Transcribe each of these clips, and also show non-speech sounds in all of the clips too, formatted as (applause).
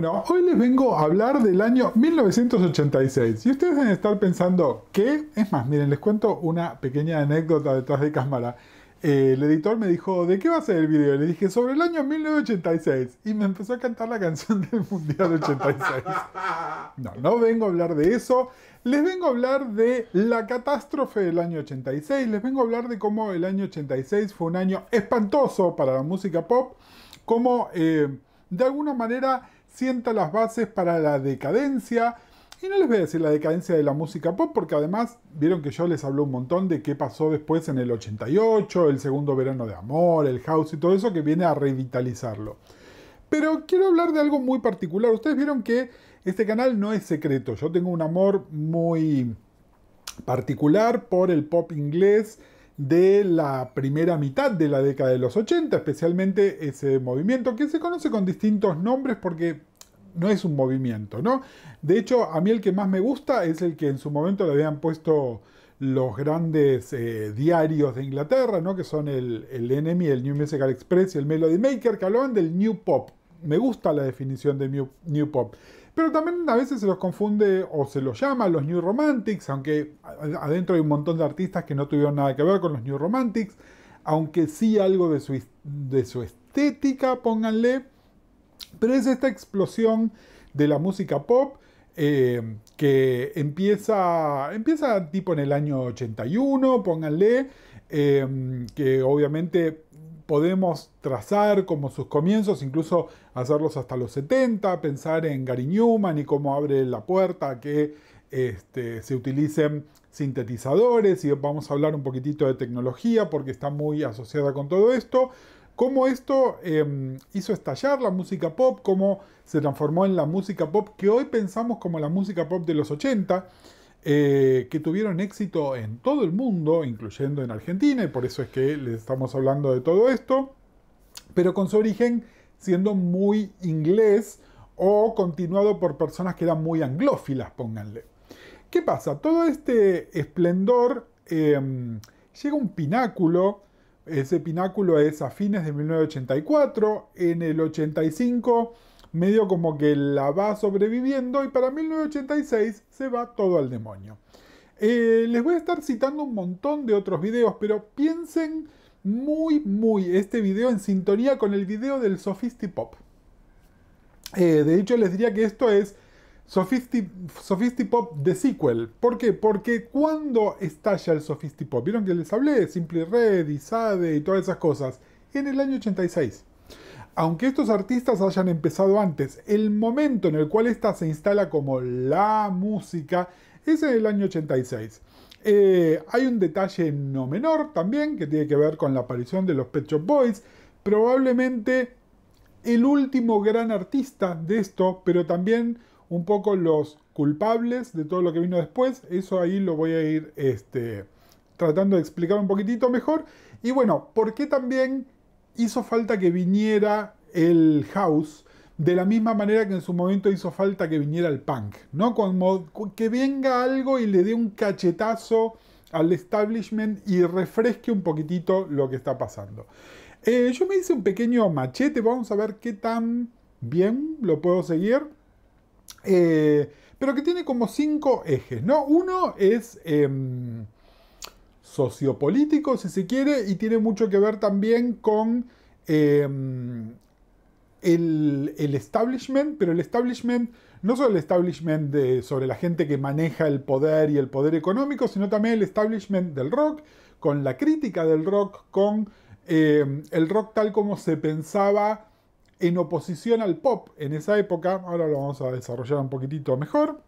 Bueno, hoy les vengo a hablar del año 1986. Y ustedes deben estar pensando, ¿qué? Es más, miren, les cuento una pequeña anécdota detrás de cámara. Eh, el editor me dijo, ¿de qué va a ser el video? le dije, sobre el año 1986. Y me empezó a cantar la canción del Mundial 86. No, no vengo a hablar de eso. Les vengo a hablar de la catástrofe del año 86. Les vengo a hablar de cómo el año 86 fue un año espantoso para la música pop. Cómo, eh, de alguna manera, sienta las bases para la decadencia. Y no les voy a decir la decadencia de la música pop, porque además vieron que yo les hablo un montón de qué pasó después en el 88, el segundo verano de amor, el house y todo eso que viene a revitalizarlo. Pero quiero hablar de algo muy particular. Ustedes vieron que este canal no es secreto. Yo tengo un amor muy particular por el pop inglés de la primera mitad de la década de los 80, especialmente ese movimiento que se conoce con distintos nombres porque no es un movimiento, ¿no? De hecho, a mí el que más me gusta es el que en su momento le habían puesto los grandes eh, diarios de Inglaterra, ¿no? que son el, el Enemy, el New Musical Express y el Melody Maker, que hablaban del New Pop. Me gusta la definición de New, Pop. Pero también a veces se los confunde o se los llama los New Romantics, aunque adentro hay un montón de artistas que no tuvieron nada que ver con los New Romantics, aunque sí algo de de su estética, pónganle. Pero es esta explosión de la música pop eh, que empieza, empieza tipo en el año 81, pónganle, em, que obviamente podemos trazar como sus comienzos, incluso hacerlos hasta los 70, pensar en Gary Newman y cómo abre la puerta a que este, se utilicen sintetizadores y vamos a hablar un poquitito de tecnología porque está muy asociada con todo esto, cómo esto em, hizo estallar la música pop, cómo se transformó en la música pop que hoy pensamos como la música pop de los 80, eh, que tuvieron éxito en todo el mundo, incluyendo en Argentina, y por eso es que les estamos hablando de todo esto, pero con su origen siendo muy inglés o continuado por personas que eran muy anglófilas, pónganle. ¿Qué pasa? Todo este esplendor em, llega a un pináculo ese pináculo es a fines de 1984, en el 85 medio como que la va sobreviviendo y para 1986 se va todo al demonio. Eh, les voy a estar citando un montón de otros videos, pero piensen muy, muy este video en sintonía con el video del Sophisti Pop. Eh, de hecho, les diría que esto es Pop de Sequel. ¿Por qué? Porque cuando estalla el Pop? vieron que les hablé, Simple Red y Sade y todas esas cosas, en el año 86. Aunque estos artistas hayan empezado antes, el momento en el cual esta se instala como la música es en el año 86. Eh, hay un detalle no menor también que tiene que ver con la aparición de los Pet Shop Boys. Probablemente el último gran artista de esto, pero también un poco los culpables de todo lo que vino después. Eso ahí lo voy a ir este, tratando de explicar un poquitito mejor. Y bueno, ¿por qué también hizo falta que viniera el house? De la misma manera que en su momento hizo falta que viniera el punk, ¿no? Como que venga algo y le dé un cachetazo al establishment y refresque un poquitito lo que está pasando. Eh, yo me hice un pequeño machete, vamos a ver qué tan bien lo puedo seguir. Eh, pero que tiene como cinco ejes, ¿no? Uno es em, sociopolítico, si se quiere, y tiene mucho que ver también con em, el, establishment, pero el establishment, no solo el establishment sobre la gente que maneja el poder y el poder económico, sino también el establishment del rock, con la crítica del rock, con em, el rock tal como se pensaba en oposición al pop en esa época. Ahora lo vamos a desarrollar un poquitito mejor.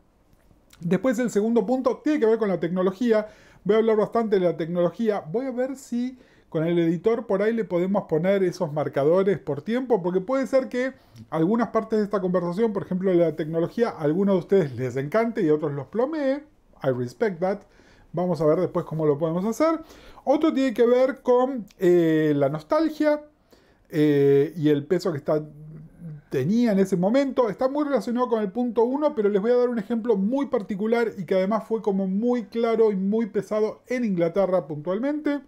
Después el segundo punto tiene que ver con la tecnología. Voy a hablar bastante de la tecnología. Voy a ver si con el editor por ahí le podemos poner esos marcadores por tiempo, porque puede ser que algunas partes de esta conversación, por ejemplo la tecnología, a algunos de ustedes les encante y otros los plomee. I respect that. Vamos a ver después cómo lo podemos hacer. Otro tiene que ver con eh, la nostalgia. Eh, y el peso que está, tenía en ese momento, está muy relacionado con el punto 1, pero les voy a dar un ejemplo muy particular y que además fue como muy claro y muy pesado en Inglaterra puntualmente.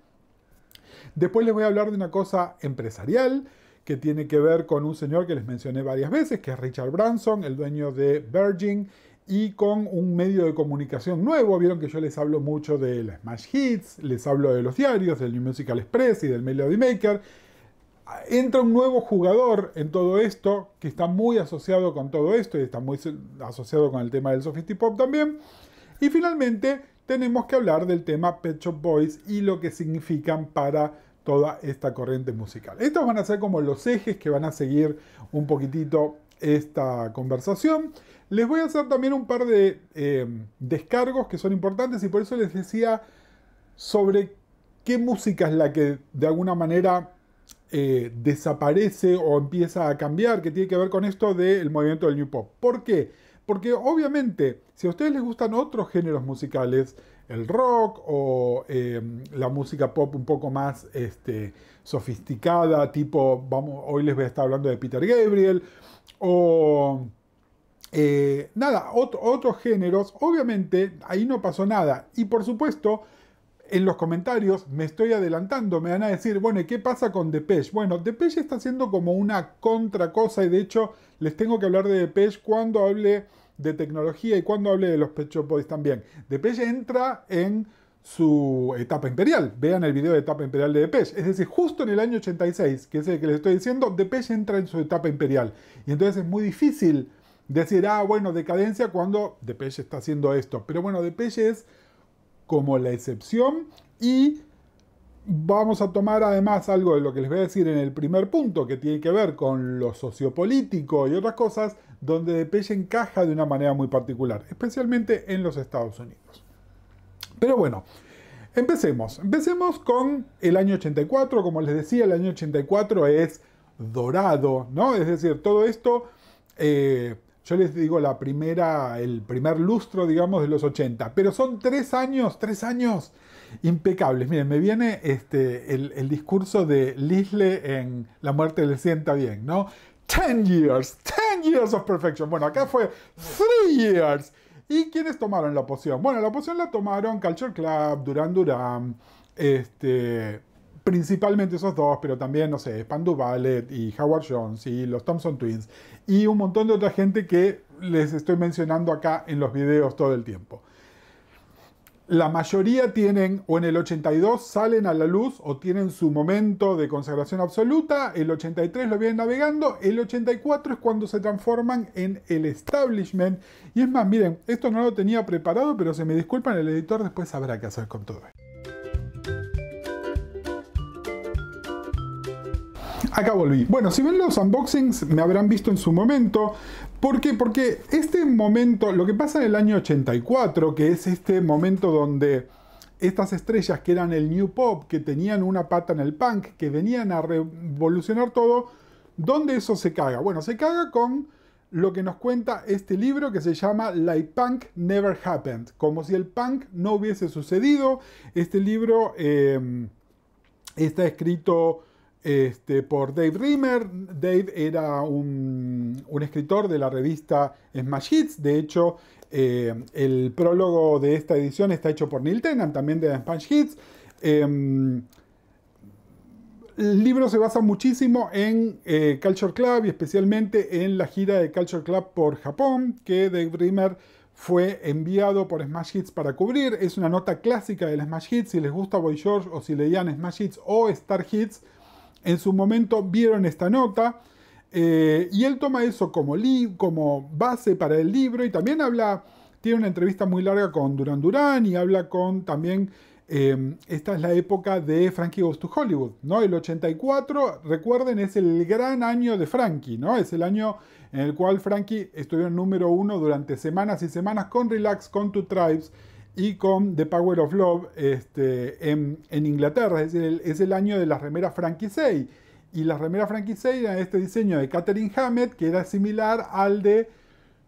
Después les voy a hablar de una cosa empresarial que tiene que ver con un señor que les mencioné varias veces, que es Richard Branson, el dueño de Virgin, y con un medio de comunicación nuevo. Vieron que yo les hablo mucho de las Smash Hits, les hablo de los diarios, del New Musical Express y del Melody Maker entra un nuevo jugador en todo esto, que está muy asociado con todo esto y está muy asociado con el tema del pop también. Y finalmente tenemos que hablar del tema Pet Shop Boys y lo que significan para toda esta corriente musical. Estos van a ser como los ejes que van a seguir un poquitito esta conversación. Les voy a hacer también un par de eh, descargos que son importantes y por eso les decía sobre qué música es la que de alguna manera eh, desaparece o empieza a cambiar, que tiene que ver con esto del movimiento del New Pop. ¿Por qué? Porque obviamente, si a ustedes les gustan otros géneros musicales, el rock o em, la música pop un poco más este, sofisticada, tipo, vamos, hoy les voy a estar hablando de Peter Gabriel, o eh, nada, otros géneros, obviamente ahí no pasó nada. Y por supuesto, en los comentarios, me estoy adelantando, me van a decir, bueno, ¿y qué pasa con Depeche? Bueno, Depeche está haciendo como una contra cosa y de hecho les tengo que hablar de Depeche cuando hable de tecnología y cuando hable de los Pecho Boys también. Depeche entra en su etapa imperial. Vean el video de etapa imperial de Depeche. Es decir, justo en el año 86, que es el que les estoy diciendo, Depeche entra en su etapa imperial. Y entonces es muy difícil decir, ah, bueno, decadencia cuando Depeche está haciendo esto. Pero bueno, Depeche es como la excepción y vamos a tomar además algo de lo que les voy a decir en el primer punto, que tiene que ver con lo sociopolítico y otras cosas, donde Depeche encaja de una manera muy particular, especialmente en los Estados Unidos. Pero bueno, empecemos. Empecemos con el año 84. Como les decía, el año 84 es dorado, ¿no? Es decir, todo esto... Eh, yo les digo la primera, el primer lustro, digamos, de los 80. Pero son tres años, tres años impecables. Miren, me viene este, el, discurso de Lisle en La muerte le sienta bien, ¿no? Ten years, ten years of perfection. Bueno, acá fue three years. ¿Y quiénes tomaron la poción? Bueno, la poción la tomaron Culture Club, Duran Duran, este, principalmente esos dos, pero también, no sé, Pandu Ballet y Howard Jones y los Thompson Twins y un montón de otra gente que les estoy mencionando acá en los videos todo el tiempo. La mayoría tienen, o en el 82 salen a la luz o tienen su momento de consagración absoluta, el 83 lo vienen navegando, el 84 es cuando se transforman en el establishment. Y es más, miren, esto no lo tenía preparado, pero se me disculpan, el editor después sabrá qué hacer con todo esto. acá volví. Bueno, si ven los unboxings me habrán visto en su momento. ¿Por qué? Porque este momento, lo que pasa en el año 84, que es este momento donde estas estrellas que eran el New Pop, que tenían una pata en el punk, que venían a revolucionar todo, ¿dónde eso se caga? Bueno, se caga con lo que nos cuenta este libro que se llama Like Punk Never Happened, como si el punk no hubiese sucedido. Este libro eh, está escrito este, por Dave Rimmer. Dave era un, escritor de la revista Smash Hits. De hecho, eh, el prólogo de esta edición está hecho por Neil Tennant, también de Smash Hits. Em, el libro se basa muchísimo en eh, Culture Club y especialmente en la gira de Culture Club por Japón, que Dave Rimmer fue enviado por Smash Hits para cubrir. Es una nota clásica del Smash Hits. Si les gusta Boy George o si leían Smash Hits o Star Hits, en su momento vieron esta nota. Eh, y él toma eso como, como base para el libro y también habla, tiene una entrevista muy larga con Duran Duran y habla con también, em, esta es la época de Frankie Goes to Hollywood, ¿no? El 84, recuerden, es el gran año de Frankie, ¿no? Es el año en el cual Frankie estuvo en número uno durante semanas y semanas con Relax, con Two Tribes y con The Power of Love este, en, Inglaterra. Es el, año de las remeras Frankie Y las remeras Frankie era eran este diseño de Catherine Hammett, que era similar al de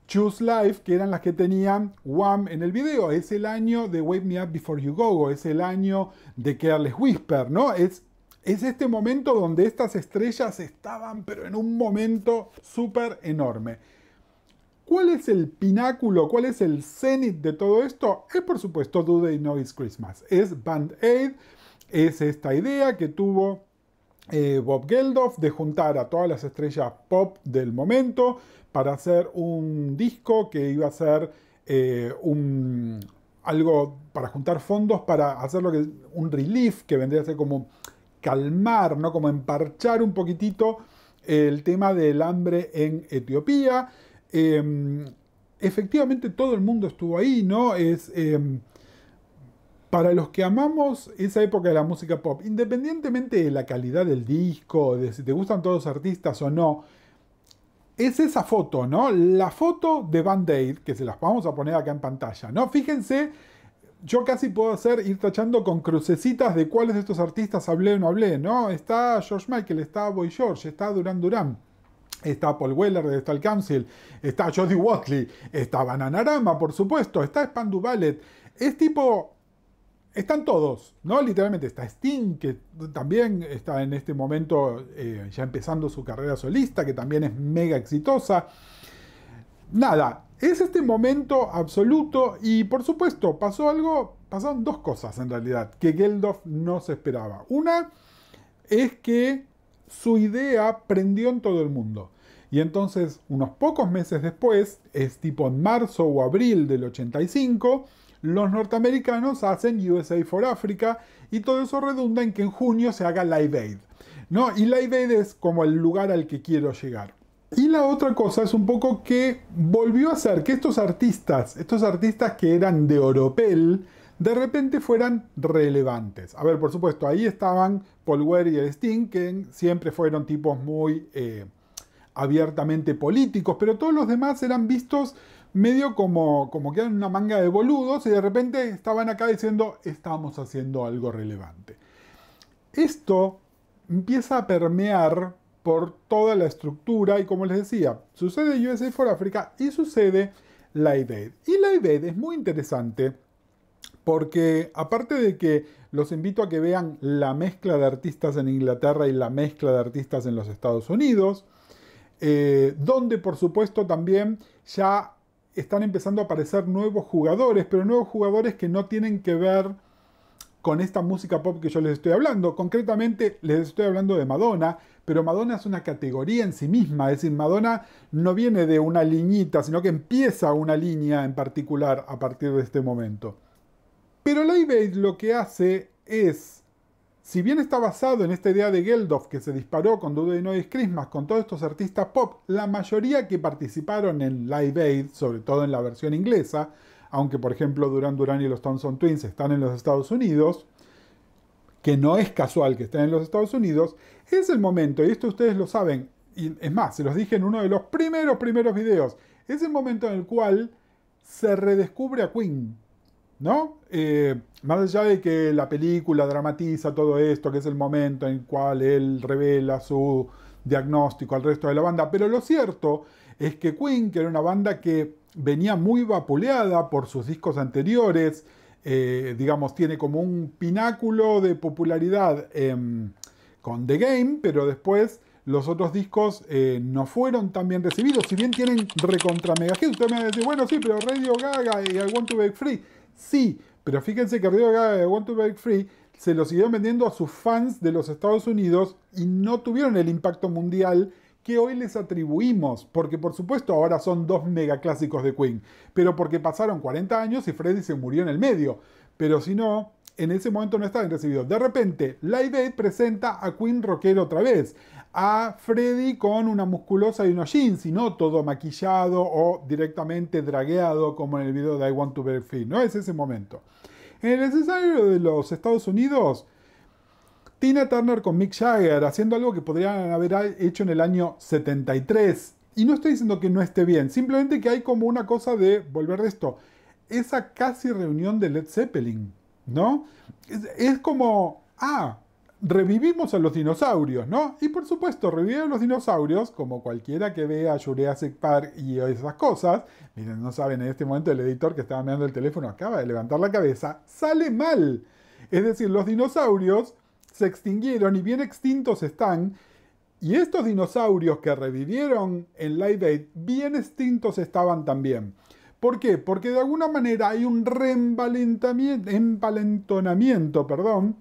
Choose Life, que eran las que tenían Wham en el video. Es el año de Wake Me Up Before You Go, es el año de Careless Whisper, ¿no? Es, es este momento donde estas estrellas estaban, pero en un momento súper enorme. ¿Cuál es el pináculo, cuál es el cenit de todo esto? Es por supuesto Do They Know It's Christmas. Es Band Aid, es esta idea que tuvo eh, Bob Geldof de juntar a todas las estrellas pop del momento para hacer un disco que iba a ser eh, algo para juntar fondos para hacer que, un relief que vendría a ser como calmar, ¿no? como emparchar un poquitito el tema del hambre en Etiopía Em, efectivamente todo el mundo estuvo ahí, ¿no? Es, em, para los que amamos esa época de la música pop, independientemente de la calidad del disco, de si te gustan todos los artistas o no, es esa foto, ¿no? La foto de Van Aid, que se las vamos a poner acá en pantalla, ¿no? Fíjense, yo casi puedo hacer, ir tachando con crucecitas de cuáles de estos artistas hablé o no hablé, ¿no? Está George Michael, está Boy George, está Duran Duran. Está Paul Weller está el Council, está Jody Watley, está Bananarama, por supuesto, está Spandu Ballet. Es tipo, están todos, ¿no? Literalmente está Sting, que también está en este momento eh, ya empezando su carrera solista, que también es mega exitosa. Nada, es este momento absoluto y por supuesto pasó algo, pasaron dos cosas en realidad que Geldof no se esperaba. Una es que su idea prendió en todo el mundo. Y entonces, unos pocos meses después, es tipo en marzo o abril del 85, los norteamericanos hacen USA for Africa y todo eso redunda en que en junio se haga Live Aid. ¿no? Y Live Aid es como el lugar al que quiero llegar. Y la otra cosa es un poco que volvió a ser que estos artistas, estos artistas que eran de Oropel, de repente fueran relevantes. A ver, por supuesto, ahí estaban Paul Weir y el Sting, que siempre fueron tipos muy eh, abiertamente políticos, pero todos los demás eran vistos medio como, como que eran una manga de boludos y de repente estaban acá diciendo estamos haciendo algo relevante. Esto empieza a permear por toda la estructura y como les decía, sucede USA for Africa y sucede Live Aid. Y Live Aid es muy interesante porque aparte de que los invito a que vean la mezcla de artistas en Inglaterra y la mezcla de artistas en los Estados Unidos, eh, donde por supuesto también ya están empezando a aparecer nuevos jugadores, pero nuevos jugadores que no tienen que ver con esta música pop que yo les estoy hablando. Concretamente les estoy hablando de Madonna, pero Madonna es una categoría en sí misma, es decir, Madonna no viene de una liñita, sino que empieza una línea en particular a partir de este momento. Pero Live Aid lo que hace es si bien está basado en esta idea de Geldof que se disparó con Do y Noise Christmas con todos estos artistas pop, la mayoría que participaron en Live Aid, sobre todo en la versión inglesa, aunque por ejemplo Duran Duran y los Thompson Twins están en los Estados Unidos, que no es casual que estén en los Estados Unidos, es el momento, y esto ustedes lo saben, y es más, se los dije en uno de los primeros, primeros videos, es el momento en el cual se redescubre a Queen. ¿no? Eh, más allá de que la película dramatiza todo esto, que es el momento en el cual él revela su diagnóstico al resto de la banda, pero lo cierto es que Queen, que era una banda que venía muy vapuleada por sus discos anteriores, eh, digamos, tiene como un pináculo de popularidad em, con The Game, pero después los otros discos eh, no fueron tan bien recibidos, si bien tienen recontra mega hits. Ustedes me van a decir, bueno, sí, pero Radio Gaga y I Want to Be Free Sí, pero fíjense que Radio de Want to Break Free se los siguieron vendiendo a sus fans de los Estados Unidos y no tuvieron el impacto mundial que hoy les atribuimos, porque por supuesto ahora son dos clásicos de Queen, pero porque pasaron 40 años y Freddy se murió en el medio. Pero si no, en ese momento no bien recibido. De repente, Live Aid presenta a Queen Rocker otra vez, a Freddy con una musculosa y unos jeans, y no todo maquillado o directamente dragueado como en el video de I Want to Be Free. No es ese momento. En el escenario de los Estados Unidos, Tina Turner con Mick Jagger haciendo algo que podrían haber hecho en el año 73. Y no estoy diciendo que no esté bien, simplemente que hay como una cosa de volver de esto. Esa casi reunión de Led Zeppelin ¿no? Es, como, ah, revivimos a los dinosaurios, ¿no? Y por supuesto, revivir a los dinosaurios, como cualquiera que vea Jurassic Park y esas cosas, miren, no saben, en este momento el editor que estaba mirando el teléfono acaba de levantar la cabeza, sale mal. Es decir, los dinosaurios se extinguieron y bien extintos están, y estos dinosaurios que revivieron en Live Aid, bien extintos estaban también. ¿Por qué? Porque de alguna manera hay un reempalentonamiento perdón,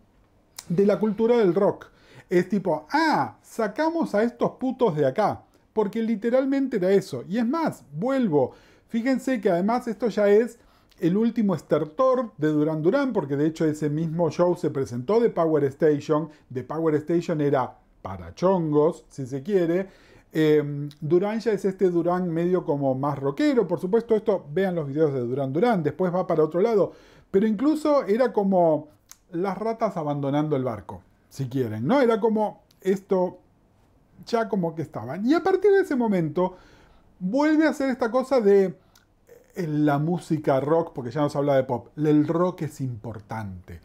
de la cultura del rock. Es tipo, ah, sacamos a estos putos de acá. Porque literalmente era eso. Y es más, vuelvo. Fíjense que además esto ya es el último estertor de Duran Duran, porque de hecho ese mismo show se presentó de Power Station. De Power Station era para chongos, si se quiere. Em, Durán ya es este Durán medio como más rockero, por supuesto esto, vean los videos de Durán Durán, después va para otro lado, pero incluso era como las ratas abandonando el barco, si quieren, ¿no? Era como esto ya como que estaban. Y a partir de ese momento vuelve a ser esta cosa de eh, la música rock, porque ya nos habla de pop, el rock es importante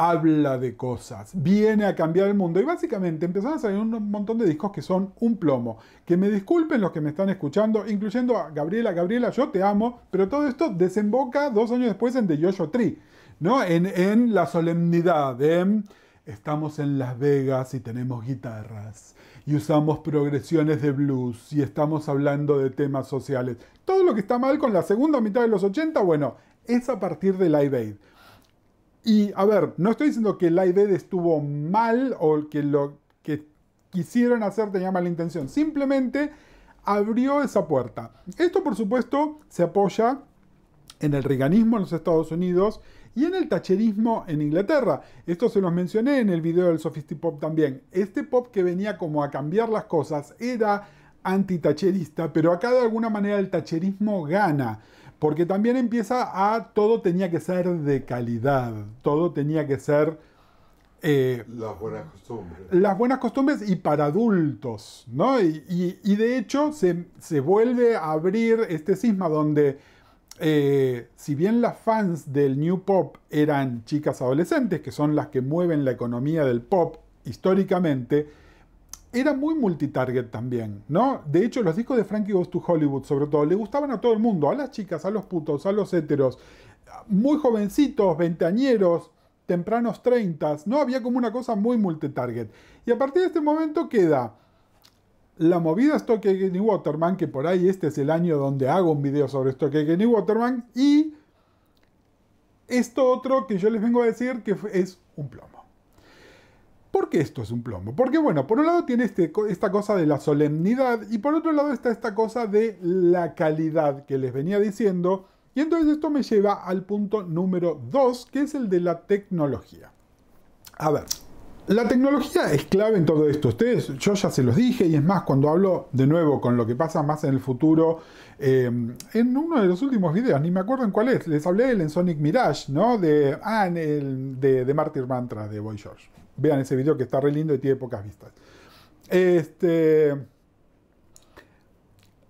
habla de cosas, viene a cambiar el mundo. Y básicamente empezaron a salir un montón de discos que son un plomo. Que me disculpen los que me están escuchando, incluyendo a Gabriela. Gabriela, yo te amo, pero todo esto desemboca dos años después en The yo Tree, ¿no? En, en la solemnidad, en estamos en Las Vegas y tenemos guitarras y usamos progresiones de blues y estamos hablando de temas sociales. Todo lo que está mal con la segunda mitad de los 80, bueno, es a partir de Live Aid. Y a ver, no estoy diciendo que la idea estuvo mal o que lo que quisieron hacer tenía mala intención. Simplemente abrió esa puerta. Esto, por supuesto, se apoya en el reganismo en los Estados Unidos y en el tacherismo en Inglaterra. Esto se los mencioné en el video del Sophistic Pop también. Este pop que venía como a cambiar las cosas era tacherista pero acá de alguna manera el tacherismo gana. Porque también empieza a todo tenía que ser de calidad, todo tenía que ser... Eh, las buenas costumbres. Las buenas costumbres y para adultos, ¿no? Y, de hecho se, vuelve a abrir este cisma donde, eh, si bien las fans del New Pop eran chicas adolescentes, que son las que mueven la economía del pop históricamente, era muy multitarget también, ¿no? De hecho, los discos de Frankie Goes to Hollywood, sobre todo, le gustaban a todo el mundo, a las chicas, a los putos, a los héteros, muy jovencitos, ventañeros, tempranos treintas, ¿no? Había como una cosa muy multitarget. Y a partir de este momento queda la movida Stoke y Waterman, que por ahí este es el año donde hago un video sobre Stoke y Waterman, y esto otro que yo les vengo a decir que es un plomo. ¿Por qué esto es un plomo? Porque bueno, por un lado tiene este esta cosa de la solemnidad y por otro lado está esta cosa de la calidad que les venía diciendo. Y entonces esto me lleva al punto número dos, que es el de la tecnología. A ver, la tecnología es clave en todo esto. Ustedes, yo ya se los dije, y es más, cuando hablo de nuevo con lo que pasa más en el futuro, eh, en uno de los últimos videos, ni me acuerdo en cuál es, les hablé del en Sonic Mirage, ¿no? De, ah, el, de, de Martyr Mantra de Boy George. Vean ese video que está re lindo y tiene pocas vistas. Este,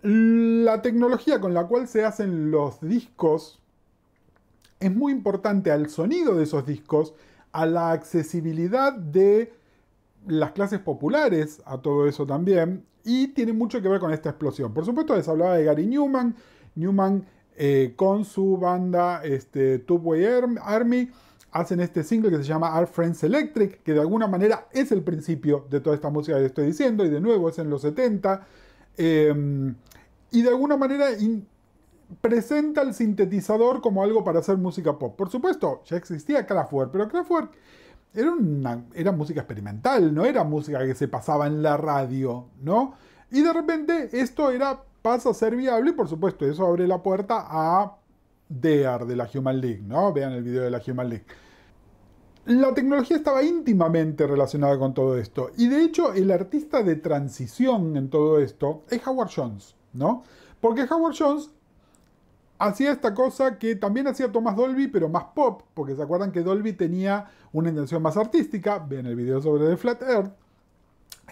la tecnología con la cual se hacen los discos es muy importante al sonido de esos discos, a la accesibilidad de las clases populares, a todo eso también, y tiene mucho que ver con esta explosión. Por supuesto, les hablaba de Gary Newman, Newman eh, con su banda este, Tubeway Army hacen este single que se llama Our Friends Electric, que de alguna manera es el principio de toda esta música que estoy diciendo, y de nuevo es en los 70, em, y de alguna manera presenta el sintetizador como algo para hacer música pop. Por supuesto, ya existía Kraftwerk, pero Kraftwerk era, era música experimental, no era música que se pasaba en la radio, ¿no? Y de repente esto era, pasa a ser viable y por supuesto eso abre la puerta a Dear de la Human League, ¿no? Vean el video de la Human League. La tecnología estaba íntimamente relacionada con todo esto. Y de hecho, el artista de transición en todo esto es Howard Jones, ¿no? Porque Howard Jones hacía esta cosa que también hacía Thomas Dolby, pero más pop, porque se acuerdan que Dolby tenía una intención más artística, vean el video sobre The Flat Earth.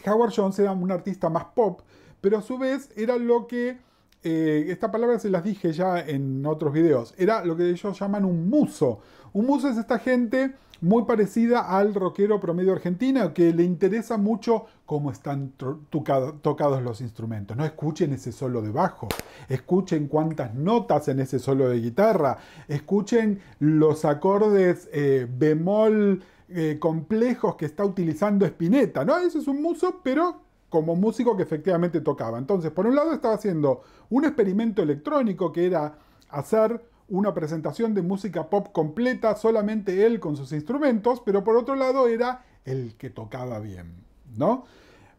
Howard Jones era un artista más pop, pero a su vez era lo que eh, esta palabra se las dije ya en otros videos, era lo que ellos llaman un muso. Un muso es esta gente muy parecida al rockero promedio argentino, que le interesa mucho cómo están tocados los instrumentos. No escuchen ese solo de bajo, escuchen cuántas notas en ese solo de guitarra, escuchen los acordes eh, bemol eh, complejos que está utilizando Spinetta, ¿no? es un muso, pero como músico que efectivamente tocaba. Entonces, por un lado estaba haciendo un experimento electrónico que era hacer una presentación de música pop completa, solamente él con sus instrumentos, pero por otro lado era el que tocaba bien, ¿no?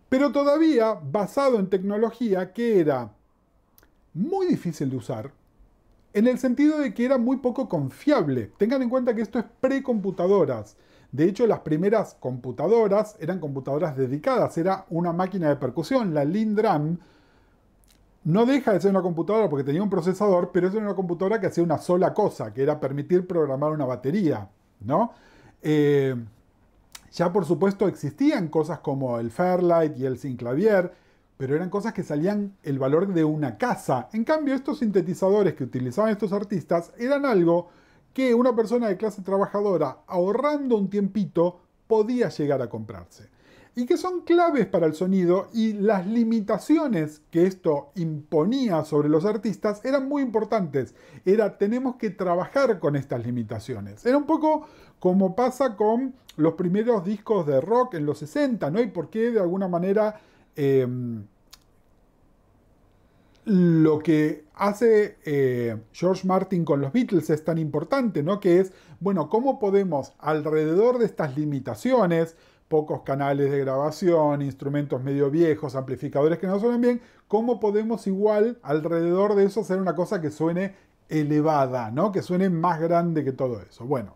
Pero todavía basado en tecnología que era muy difícil de usar, en el sentido de que era muy poco confiable. Tengan en cuenta que esto es precomputadoras. De hecho, las primeras computadoras eran computadoras dedicadas, era una máquina de percusión, la Lindram. No deja de ser una computadora porque tenía un procesador, pero es una computadora que hacía una sola cosa, que era permitir programar una batería, ¿no? Eh, ya por supuesto existían cosas como el Fairlight y el Sinclavier, pero eran cosas que salían el valor de una casa. En cambio, estos sintetizadores que utilizaban estos artistas eran algo que una persona de clase trabajadora ahorrando un tiempito podía llegar a comprarse. Y que son claves para el sonido y las limitaciones que esto imponía sobre los artistas eran muy importantes. Era tenemos que trabajar con estas limitaciones. Era un poco como pasa con los primeros discos de rock en los 60, ¿no? hay por qué de alguna manera... Em, lo que hace eh, George Martin con los Beatles es tan importante, ¿no? Que es, bueno, ¿cómo podemos alrededor de estas limitaciones, pocos canales de grabación, instrumentos medio viejos, amplificadores que no suenan bien, cómo podemos igual alrededor de eso hacer una cosa que suene elevada, ¿no? Que suene más grande que todo eso. Bueno,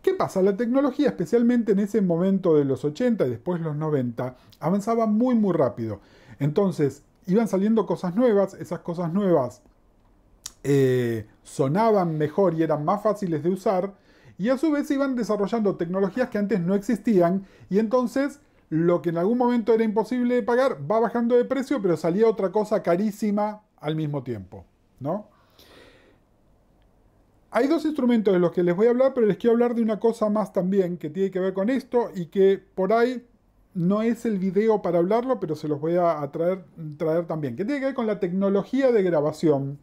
¿Qué pasa? La tecnología, especialmente en ese momento de los 80 y después los 90, avanzaba muy muy rápido. Entonces, iban saliendo cosas nuevas, esas cosas nuevas eh, sonaban mejor y eran más fáciles de usar, y a su vez iban desarrollando tecnologías que antes no existían, y entonces lo que en algún momento era imposible de pagar va bajando de precio, pero salía otra cosa carísima al mismo tiempo, ¿no? Hay dos instrumentos de los que les voy a hablar, pero les quiero hablar de una cosa más también que tiene que ver con esto y que por ahí no es el video para hablarlo, pero se los voy a, traer, también, que tiene que ver con la tecnología de grabación.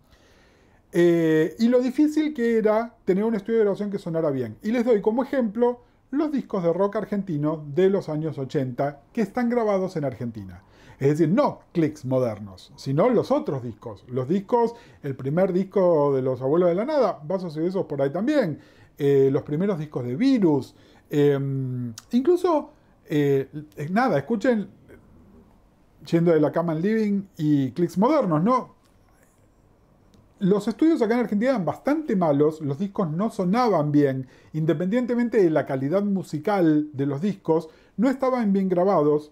Eh, y lo difícil que era tener un estudio de grabación que sonara bien. Y les doy como ejemplo los discos de rock argentino de los años 80 que están grabados en Argentina. Es decir, no clics modernos, sino los otros discos. Los discos, el primer disco de los abuelos de la nada, vasos y besos por ahí también. Eh, los primeros discos de virus. Em, incluso eh, eh, nada, escuchen Yendo de la Cama al Living y clics Modernos, ¿no? Los estudios acá en Argentina eran bastante malos, los discos no sonaban bien, independientemente de la calidad musical de los discos, no estaban bien grabados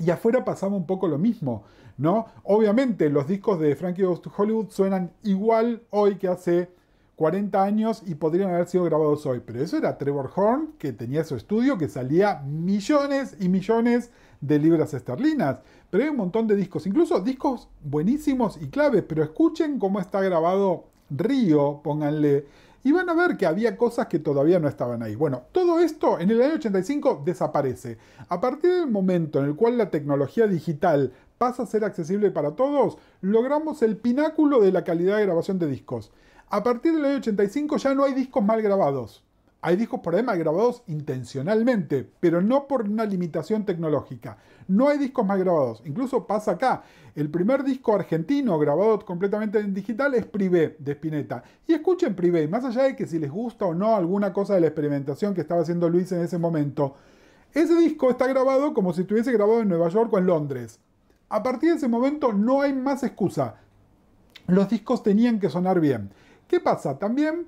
y afuera pasaba un poco lo mismo, ¿no? Obviamente los discos de Frankie Goes Hollywood suenan igual hoy que hace 40 años y podrían haber sido grabados hoy. Pero eso era Trevor Horn, que tenía su estudio, que salía millones y millones de libras esterlinas. Pero hay un montón de discos, incluso discos buenísimos y claves. Pero escuchen cómo está grabado Río, pónganle. Y van a ver que había cosas que todavía no estaban ahí. Bueno, todo esto en el año 85 desaparece. A partir del momento en el cual la tecnología digital pasa a ser accesible para todos, logramos el pináculo de la calidad de grabación de discos. A partir del año 85 ya no hay discos mal grabados. Hay discos por ahí mal grabados intencionalmente, pero no por una limitación tecnológica. No hay discos mal grabados. Incluso pasa acá. El primer disco argentino grabado completamente en digital es Privé de Spinetta. Y escuchen Privé, más allá de que si les gusta o no alguna cosa de la experimentación que estaba haciendo Luis en ese momento, ese disco está grabado como si estuviese grabado en Nueva York o en Londres. A partir de ese momento no hay más excusa. Los discos tenían que sonar bien. ¿Qué pasa? También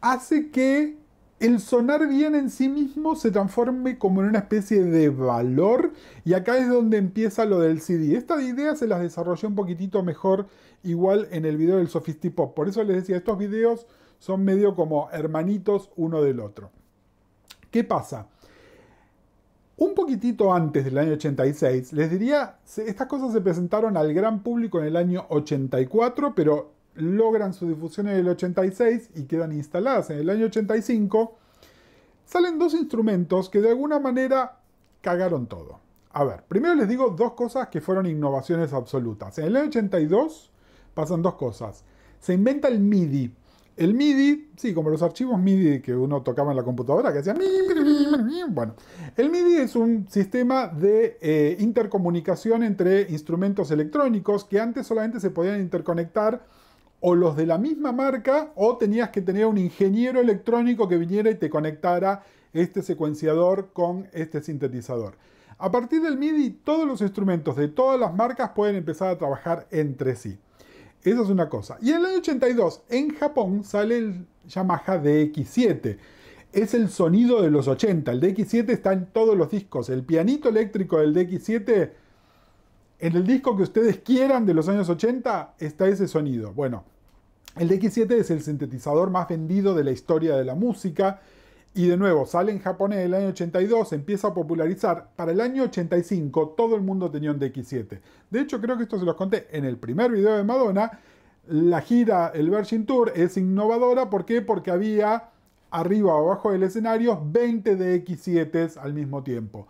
hace que el sonar bien en sí mismo se transforme como en una especie de valor y acá es donde empieza lo del CD. Estas ideas se las desarrollé un poquitito mejor igual en el video del Sofistipop. Por eso les decía, estos videos son medio como hermanitos uno del otro. ¿Qué pasa? Un poquitito antes del año 86, les diría, estas cosas se presentaron al gran público en el año 84, pero logran su difusión en el 86 y quedan instaladas en el año 85, salen dos instrumentos que de alguna manera cagaron todo. A ver, primero les digo dos cosas que fueron innovaciones absolutas. En el año 82 pasan dos cosas. Se inventa el MIDI, el MIDI, sí, como los archivos MIDI que uno tocaba en la computadora, que hacían... Bueno, el MIDI es un sistema de intercomunicación entre instrumentos electrónicos que antes solamente se podían interconectar o los de la misma marca o tenías que tener un ingeniero electrónico que viniera y te conectara este secuenciador con este sintetizador. A partir del MIDI, todos los instrumentos de todas las marcas pueden empezar a trabajar entre sí. Eso es una cosa. Y en el año 82, en Japón, sale el Yamaha DX7. Es el sonido de los 80. El DX7 está en todos los discos. El pianito eléctrico del DX7, en el disco que ustedes quieran de los años 80, está ese sonido. Bueno, el DX7 es el sintetizador más vendido de la historia de la música y de nuevo, sale en japonés el año 82, empieza a popularizar. Para el año 85 todo el mundo tenía un DX7. De hecho, creo que esto se los conté en el primer video de Madonna. La gira, el Virgin Tour, es innovadora. ¿Por qué? Porque había arriba o abajo del escenario 20 DX7s al mismo tiempo.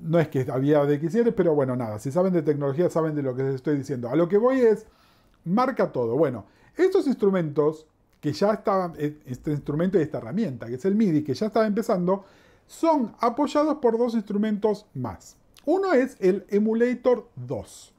No es que había DX7, s pero bueno, nada. Si saben de tecnología, saben de lo que les estoy diciendo. A lo que voy es, marca todo. Bueno, estos instrumentos que ya estaba, eh, este instrumento y esta herramienta, que es el MIDI, que ya estaba empezando, son apoyados por dos instrumentos más. Uno es el Emulator 2.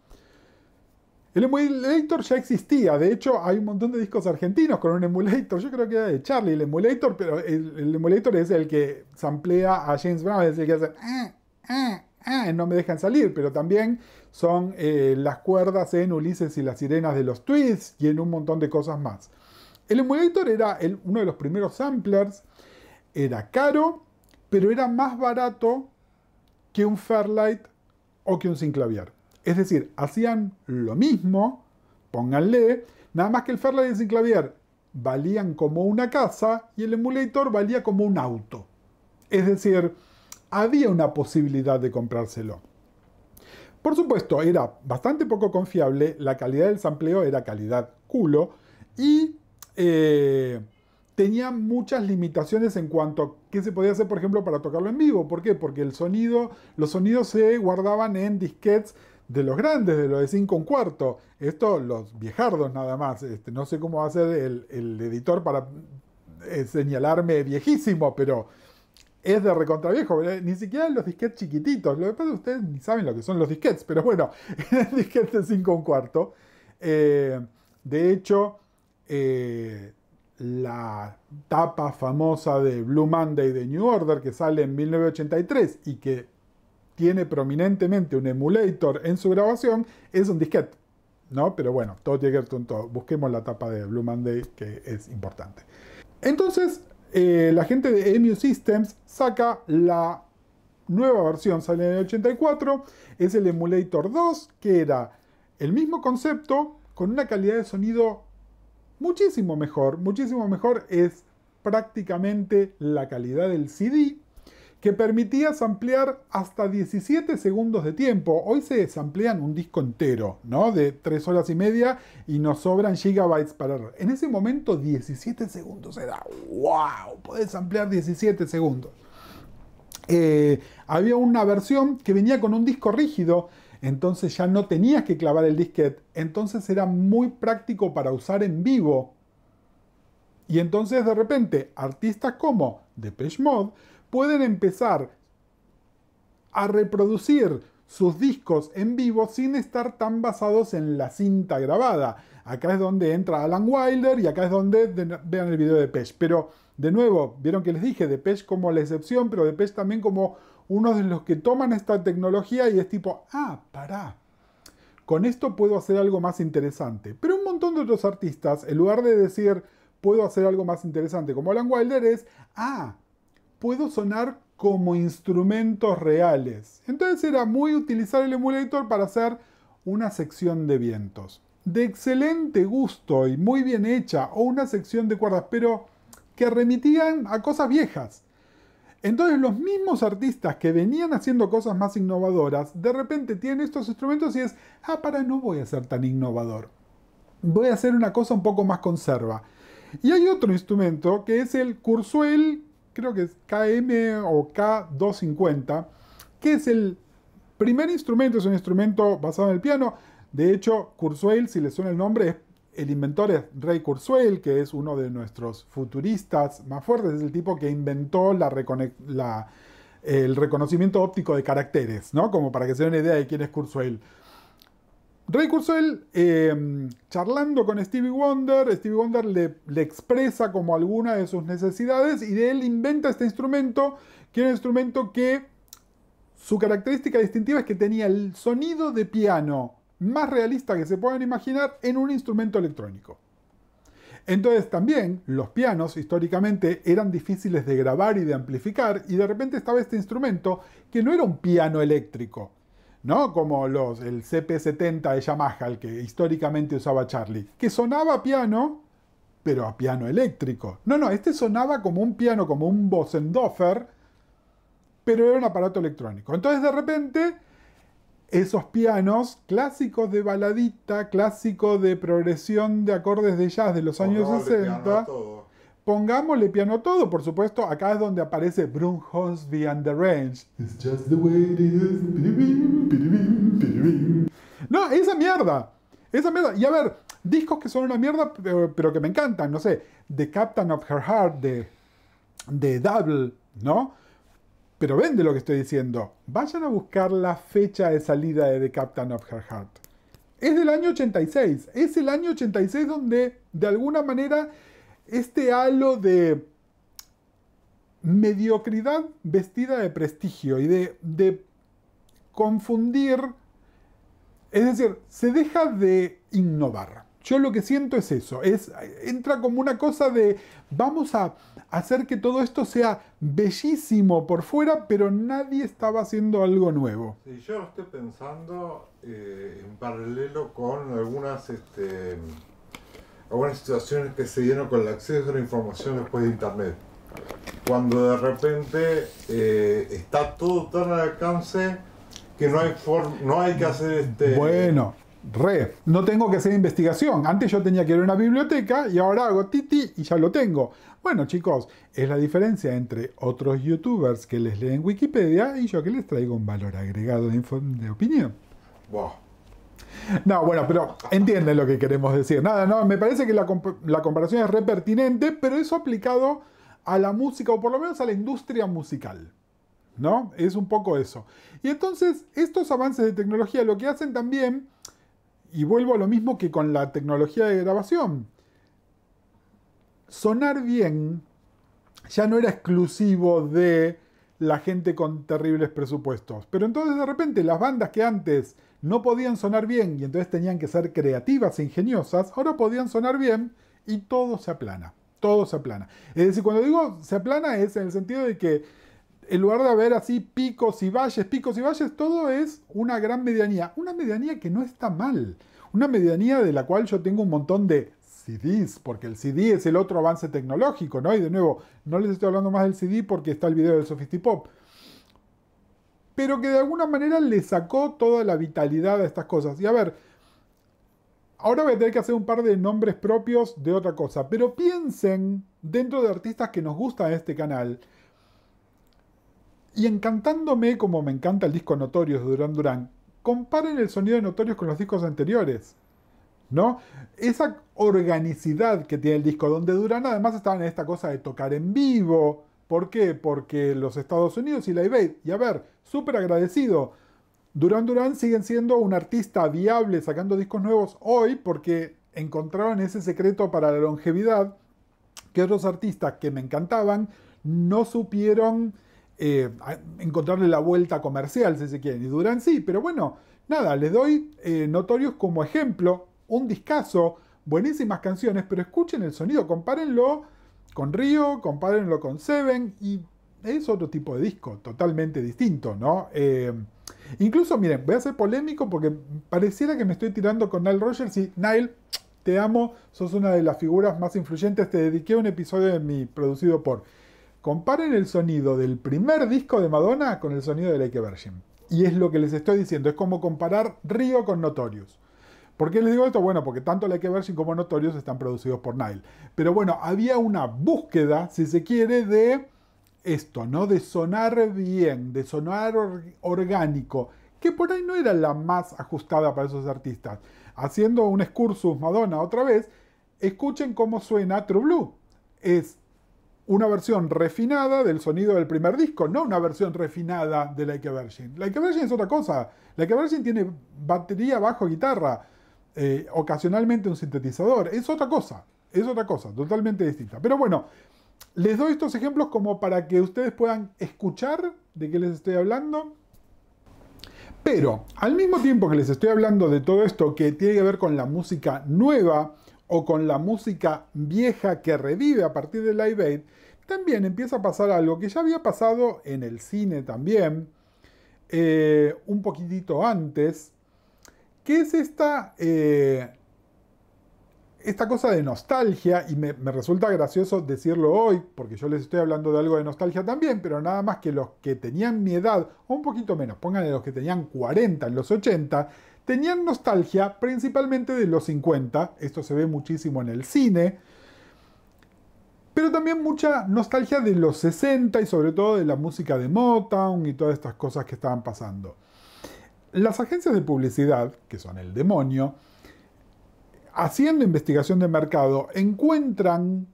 El emulator ya existía, de hecho hay un montón de discos argentinos con un emulator, yo creo que era de Charlie el emulator, pero el, emulator es el que samplea a James Brown, es el que hace, eh, eh, no me dejan salir, pero también son las cuerdas en Ulises y las sirenas de los Tweets y en un montón de cosas más. El emulator era uno de los primeros samplers, era caro, pero era más barato que un Fairlight o que un Sinclavier. Es decir, hacían lo mismo, pónganle, nada más que el Fairlight y el valían como una casa y el emulator valía como un auto. Es decir, había una posibilidad de comprárselo. Por supuesto, era bastante poco confiable, la calidad del sampleo era calidad culo y eh, tenía muchas limitaciones en cuanto a qué se podía hacer, por ejemplo, para tocarlo en vivo. ¿Por qué? Porque el sonido, los sonidos se guardaban en disquets de los grandes, de los de 5 un cuarto. Esto, los viejardos nada más. Este, no sé cómo va a ser el, editor para eh, señalarme viejísimo, pero es de recontra viejo. Eh, ni siquiera los disquets chiquititos. Lo que pasa ustedes ni saben lo que son los disquets, pero bueno, (laughs) el disquete de 5 un cuarto. de hecho, eh, la tapa famosa de Blue Monday de New Order que sale en 1983 y que tiene prominentemente un emulator en su grabación, es un disquete. ¿no? Pero bueno, todo tiene que todo. Busquemos la tapa de Blue Monday que es importante. Entonces, eh, la gente de EMU Systems saca la nueva versión, sale en el 84, es el Emulator 2, que era el mismo concepto con una calidad de sonido muchísimo mejor, muchísimo mejor es prácticamente la calidad del CD que permitía ampliar hasta 17 segundos de tiempo. Hoy se samplean un disco entero, ¿no? De 3 horas y media y nos sobran gigabytes para... En ese momento 17 segundos era, wow, Puedes ampliar 17 segundos. Eh, había una versión que venía con un disco rígido entonces ya no tenías que clavar el disquete, entonces era muy práctico para usar en vivo. Y entonces de repente artistas como Depeche Mod pueden empezar a reproducir sus discos en vivo sin estar tan basados en la cinta grabada. Acá es donde entra Alan Wilder y acá es donde vean el video de Depeche. Pero de nuevo, vieron que les dije de como la excepción, pero de también como uno de los que toman esta tecnología y es tipo, ah, pará, con esto puedo hacer algo más interesante. Pero un montón de otros artistas, en lugar de decir, puedo hacer algo más interesante como Alan Wilder, es, ah, puedo sonar como instrumentos reales. Entonces era muy utilizar el emulator para hacer una sección de vientos. De excelente gusto y muy bien hecha, o una sección de cuerdas, pero que remitían a cosas viejas. Entonces los mismos artistas que venían haciendo cosas más innovadoras, de repente tienen estos instrumentos y es, ah, para, no voy a ser tan innovador. Voy a hacer una cosa un poco más conserva. Y hay otro instrumento que es el Cursuel, creo que es KM o K250, que es el primer instrumento, es un instrumento basado en el piano. De hecho, Cursuel, si le suena el nombre, es el inventor es Ray Kurzweil, que es uno de nuestros futuristas más fuertes, es el tipo que inventó el reconocimiento óptico de caracteres, ¿no? Como para que se den una idea de quién es Kurzweil. Ray Kurzweil, em, charlando con Stevie Wonder, Stevie Wonder le, le, expresa como alguna de sus necesidades y de él inventa este instrumento, que es un instrumento que su característica distintiva es que tenía el sonido de piano más realista que se puedan imaginar en un instrumento electrónico. Entonces también los pianos históricamente eran difíciles de grabar y de amplificar y de repente estaba este instrumento que no era un piano eléctrico, ¿no? Como los, el CP70 de Yamaha, el que históricamente usaba Charlie, que sonaba a piano, pero a piano eléctrico. No, no, este sonaba como un piano, como un Bosendorfer, pero era un aparato electrónico. Entonces de repente esos pianos clásicos de baladita, clásico de progresión de acordes de jazz de los años 60. Pongámosle piano todo, por supuesto, acá es donde aparece Brun Hornsby and the Range. It's just the way it is. No, esa mierda. Esa mierda. Y a ver, discos que son una mierda, pero, que me encantan, no sé, The Captain of Her Heart de, de Double, ¿no? Pero ven de lo que estoy diciendo. Vayan a buscar la fecha de salida de The Captain of Her Heart. Es del año 86. Es el año 86 donde, de alguna manera, este halo de mediocridad vestida de prestigio y de, de confundir. Es decir, se deja de innovar. Yo lo que siento es eso. Es, entra como una cosa de vamos a hacer que todo esto sea bellísimo por fuera, pero nadie estaba haciendo algo nuevo. Sí, yo lo estoy pensando eh, en paralelo con algunas, este, algunas situaciones que se dieron con el acceso a la información después de Internet. Cuando de repente eh, está todo tan al alcance que no hay, no hay que hacer este... Bueno, Re, no tengo que hacer investigación. Antes yo tenía que ir a una biblioteca y ahora hago titi y ya lo tengo. Bueno chicos, es la diferencia entre otros youtubers que les leen Wikipedia y yo que les traigo un valor agregado de, opinión. No, bueno, pero entienden lo que queremos decir. Nada, no, me parece que la, la comparación es repertinente pero eso aplicado a la música, o por lo menos a la industria musical. ¿No? Es un poco eso. Y entonces, estos avances de tecnología lo que hacen también, y vuelvo a lo mismo que con la tecnología de grabación, sonar bien ya no era exclusivo de la gente con terribles presupuestos. Pero entonces de repente las bandas que antes no podían sonar bien y entonces tenían que ser creativas e ingeniosas, ahora podían sonar bien y todo se aplana. Todo se aplana. Es decir, cuando digo se aplana es en el sentido de que en lugar de haber así picos y valles, picos y valles, todo es una gran medianía. Una medianía que no está mal. Una medianía de la cual yo tengo un montón de CDs, porque el CD es el otro avance tecnológico, ¿no? Y de nuevo, no les estoy hablando más del CD porque está el video del Pop, pero que de alguna manera le sacó toda la vitalidad a estas cosas. Y a ver, ahora voy a tener que hacer un par de nombres propios de otra cosa, pero piensen dentro de artistas que nos gustan este canal. Y encantándome como me encanta el disco notorios de Durán Duran, comparen el sonido de notorios con los discos anteriores. Esa organicidad que tiene el disco donde Duran, además estaban en esta cosa de tocar en vivo. ¿Por qué? Porque los Estados Unidos y la eBay, y a ver, súper agradecido. Duran Duran siguen siendo un artista viable sacando discos nuevos hoy porque encontraron ese secreto para la longevidad que otros artistas que me encantaban no supieron eh, encontrarle la vuelta comercial, si se quieren. Y Duran sí, pero bueno, nada, les doy eh, notorios como ejemplo un discazo, buenísimas canciones, pero escuchen el sonido, compárenlo con Río, compárenlo con Seven y es otro tipo de disco, totalmente distinto, ¿no? Eh, incluso, miren, voy a ser polémico porque pareciera que me estoy tirando con Nile Rogers y Nile, te amo, sos una de las figuras más influyentes, te dediqué un episodio de mi producido por. Comparen el sonido del primer disco de Madonna con el sonido de Lake Virgin. Y es lo que les estoy diciendo, es como comparar Río con Notorious. ¿Por qué les digo esto? Bueno, porque tanto la que Version como Notorious están producidos por Nile. Pero bueno, había una búsqueda, si se quiere, de esto, ¿no? De sonar bien, de sonar orgánico, que por ahí no era la más ajustada para esos artistas. Haciendo un excursus Madonna otra vez, escuchen cómo suena True Blue. Es una versión refinada del sonido del primer disco, no una versión refinada de Like a Virgin. Like a Virgin es otra cosa. Like a Virgin tiene batería, bajo, guitarra. Eh, ocasionalmente un sintetizador. Es otra cosa, es otra cosa, totalmente distinta. Pero bueno, les doy estos ejemplos como para que ustedes puedan escuchar de qué les estoy hablando. Pero al mismo tiempo que les estoy hablando de todo esto que tiene que ver con la música nueva o con la música vieja que revive a partir del Live Aid, también empieza a pasar algo que ya había pasado en el cine también, eh, un poquitito antes, ¿Qué es esta, eh, esta cosa de nostalgia, y me, me, resulta gracioso decirlo hoy, porque yo les estoy hablando de algo de nostalgia también, pero nada más que los que tenían mi edad, o un poquito menos, pónganle los que tenían 40 en los 80, tenían nostalgia principalmente de los 50, esto se ve muchísimo en el cine, pero también mucha nostalgia de los 60 y sobre todo de la música de Motown y todas estas cosas que estaban pasando. Las agencias de publicidad, que son el demonio, haciendo investigación de mercado, encuentran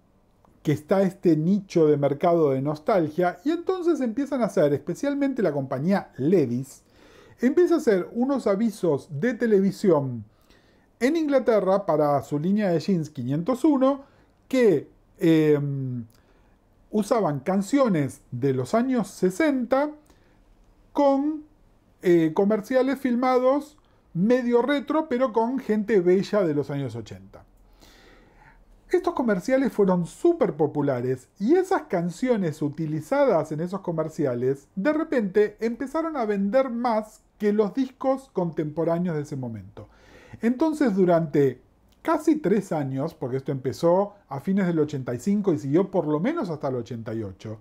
que está este nicho de mercado de nostalgia y entonces empiezan a hacer, especialmente la compañía Levis, empieza a hacer unos avisos de televisión en Inglaterra para su línea de jeans 501 que em, usaban canciones de los años 60 con eh, comerciales filmados medio retro, pero con gente bella de los años 80. Estos comerciales fueron súper populares y esas canciones utilizadas en esos comerciales de repente empezaron a vender más que los discos contemporáneos de ese momento. Entonces durante casi tres años, porque esto empezó a fines del 85 y siguió por lo menos hasta el 88,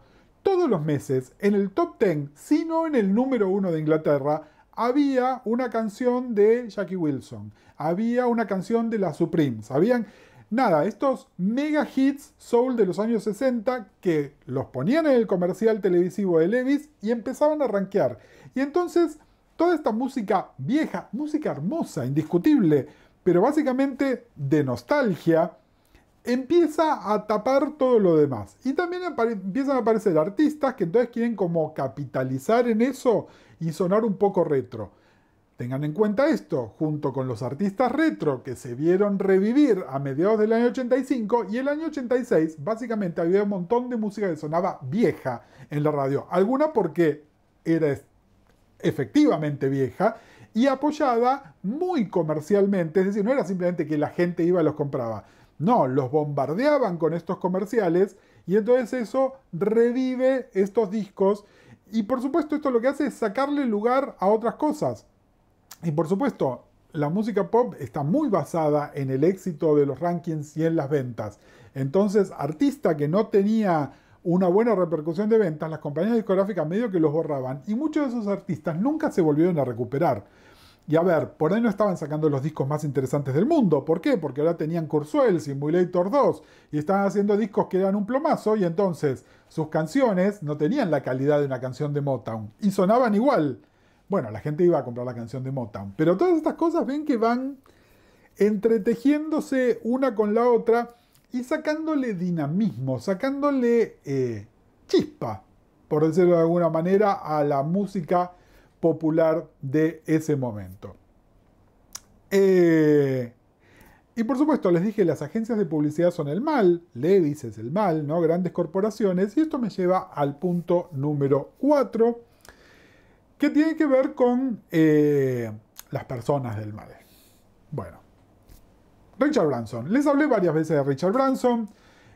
todos los meses en el top 10, sino en el número 1 de Inglaterra, había una canción de Jackie Wilson, había una canción de la Supremes, habían nada, estos mega hits soul de los años 60 que los ponían en el comercial televisivo de Levis y empezaban a rankear. Y entonces toda esta música vieja, música hermosa, indiscutible, pero básicamente de nostalgia, empieza a tapar todo lo demás. Y también empiezan a aparecer artistas que entonces quieren como capitalizar en eso y sonar un poco retro. Tengan en cuenta esto, junto con los artistas retro que se vieron revivir a mediados del año 85 y el año 86, básicamente había un montón de música que sonaba vieja en la radio. Alguna porque era efectivamente vieja y apoyada muy comercialmente, es decir, no era simplemente que la gente iba y los compraba, no, los bombardeaban con estos comerciales y entonces eso revive estos discos y por supuesto esto lo que hace es sacarle lugar a otras cosas. Y por supuesto, la música pop está muy basada en el éxito de los rankings y en las ventas. Entonces, artista que no tenía una buena repercusión de ventas, las compañías discográficas medio que los borraban y muchos de esos artistas nunca se volvieron a recuperar. Y a ver, por ahí no estaban sacando los discos más interesantes del mundo. ¿Por qué? Porque ahora tenían Cursuel, Simulator 2, y estaban haciendo discos que eran un plomazo, y entonces sus canciones no tenían la calidad de una canción de Motown, y sonaban igual. Bueno, la gente iba a comprar la canción de Motown, pero todas estas cosas ven que van entretejiéndose una con la otra y sacándole dinamismo, sacándole eh, chispa, por decirlo de alguna manera, a la música popular de ese momento. Eh, y por supuesto, les dije, las agencias de publicidad son el mal, Levis es el mal, ¿no? Grandes corporaciones. Y esto me lleva al punto número 4, que tiene que ver con eh, las personas del mal. Bueno, Richard Branson. Les hablé varias veces de Richard Branson.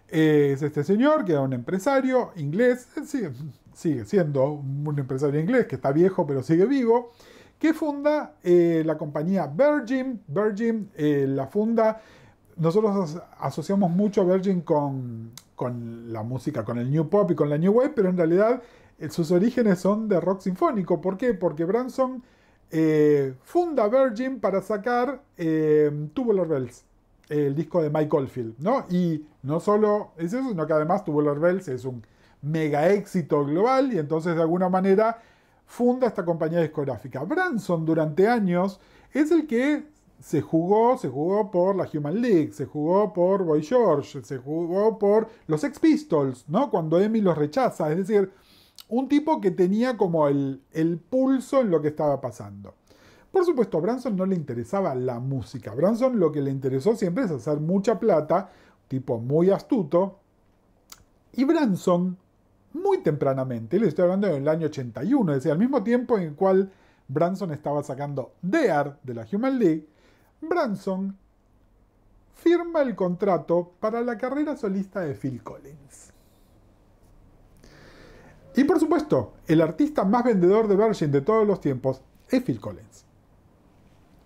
es este señor que era un empresario inglés, eh, sí, sigue siendo un empresario inglés que está viejo pero sigue vivo, que funda eh, la compañía Virgin. Virgin eh, la funda, nosotros asociamos mucho a Virgin con, la música, con el New Pop y con la New Wave, pero en realidad eh, sus orígenes son de rock sinfónico. ¿Por qué? Porque Branson funda Virgin para sacar Tubular Bells, el disco de Mike Oldfield, ¿no? Y no solo es eso, sino que además Tubular Bells es un mega éxito global y entonces de alguna manera funda esta compañía discográfica. Branson durante años es el que se jugó, se jugó por la Human League, se jugó por Boy George, se jugó por los Ex Pistols, ¿no? Cuando Emi los rechaza, es decir, un tipo que tenía como el, pulso en lo que estaba pasando. Por supuesto, Branson no le interesaba la música. Branson lo que le interesó siempre es hacer mucha plata, tipo muy astuto. Y Branson muy tempranamente. les le estoy hablando del año 81, es decir, al mismo tiempo en el cual Branson estaba sacando Art de la Human League, Branson firma el contrato para la carrera solista de Phil Collins. Y por supuesto, el artista más vendedor de Virgin de todos los tiempos es Phil Collins.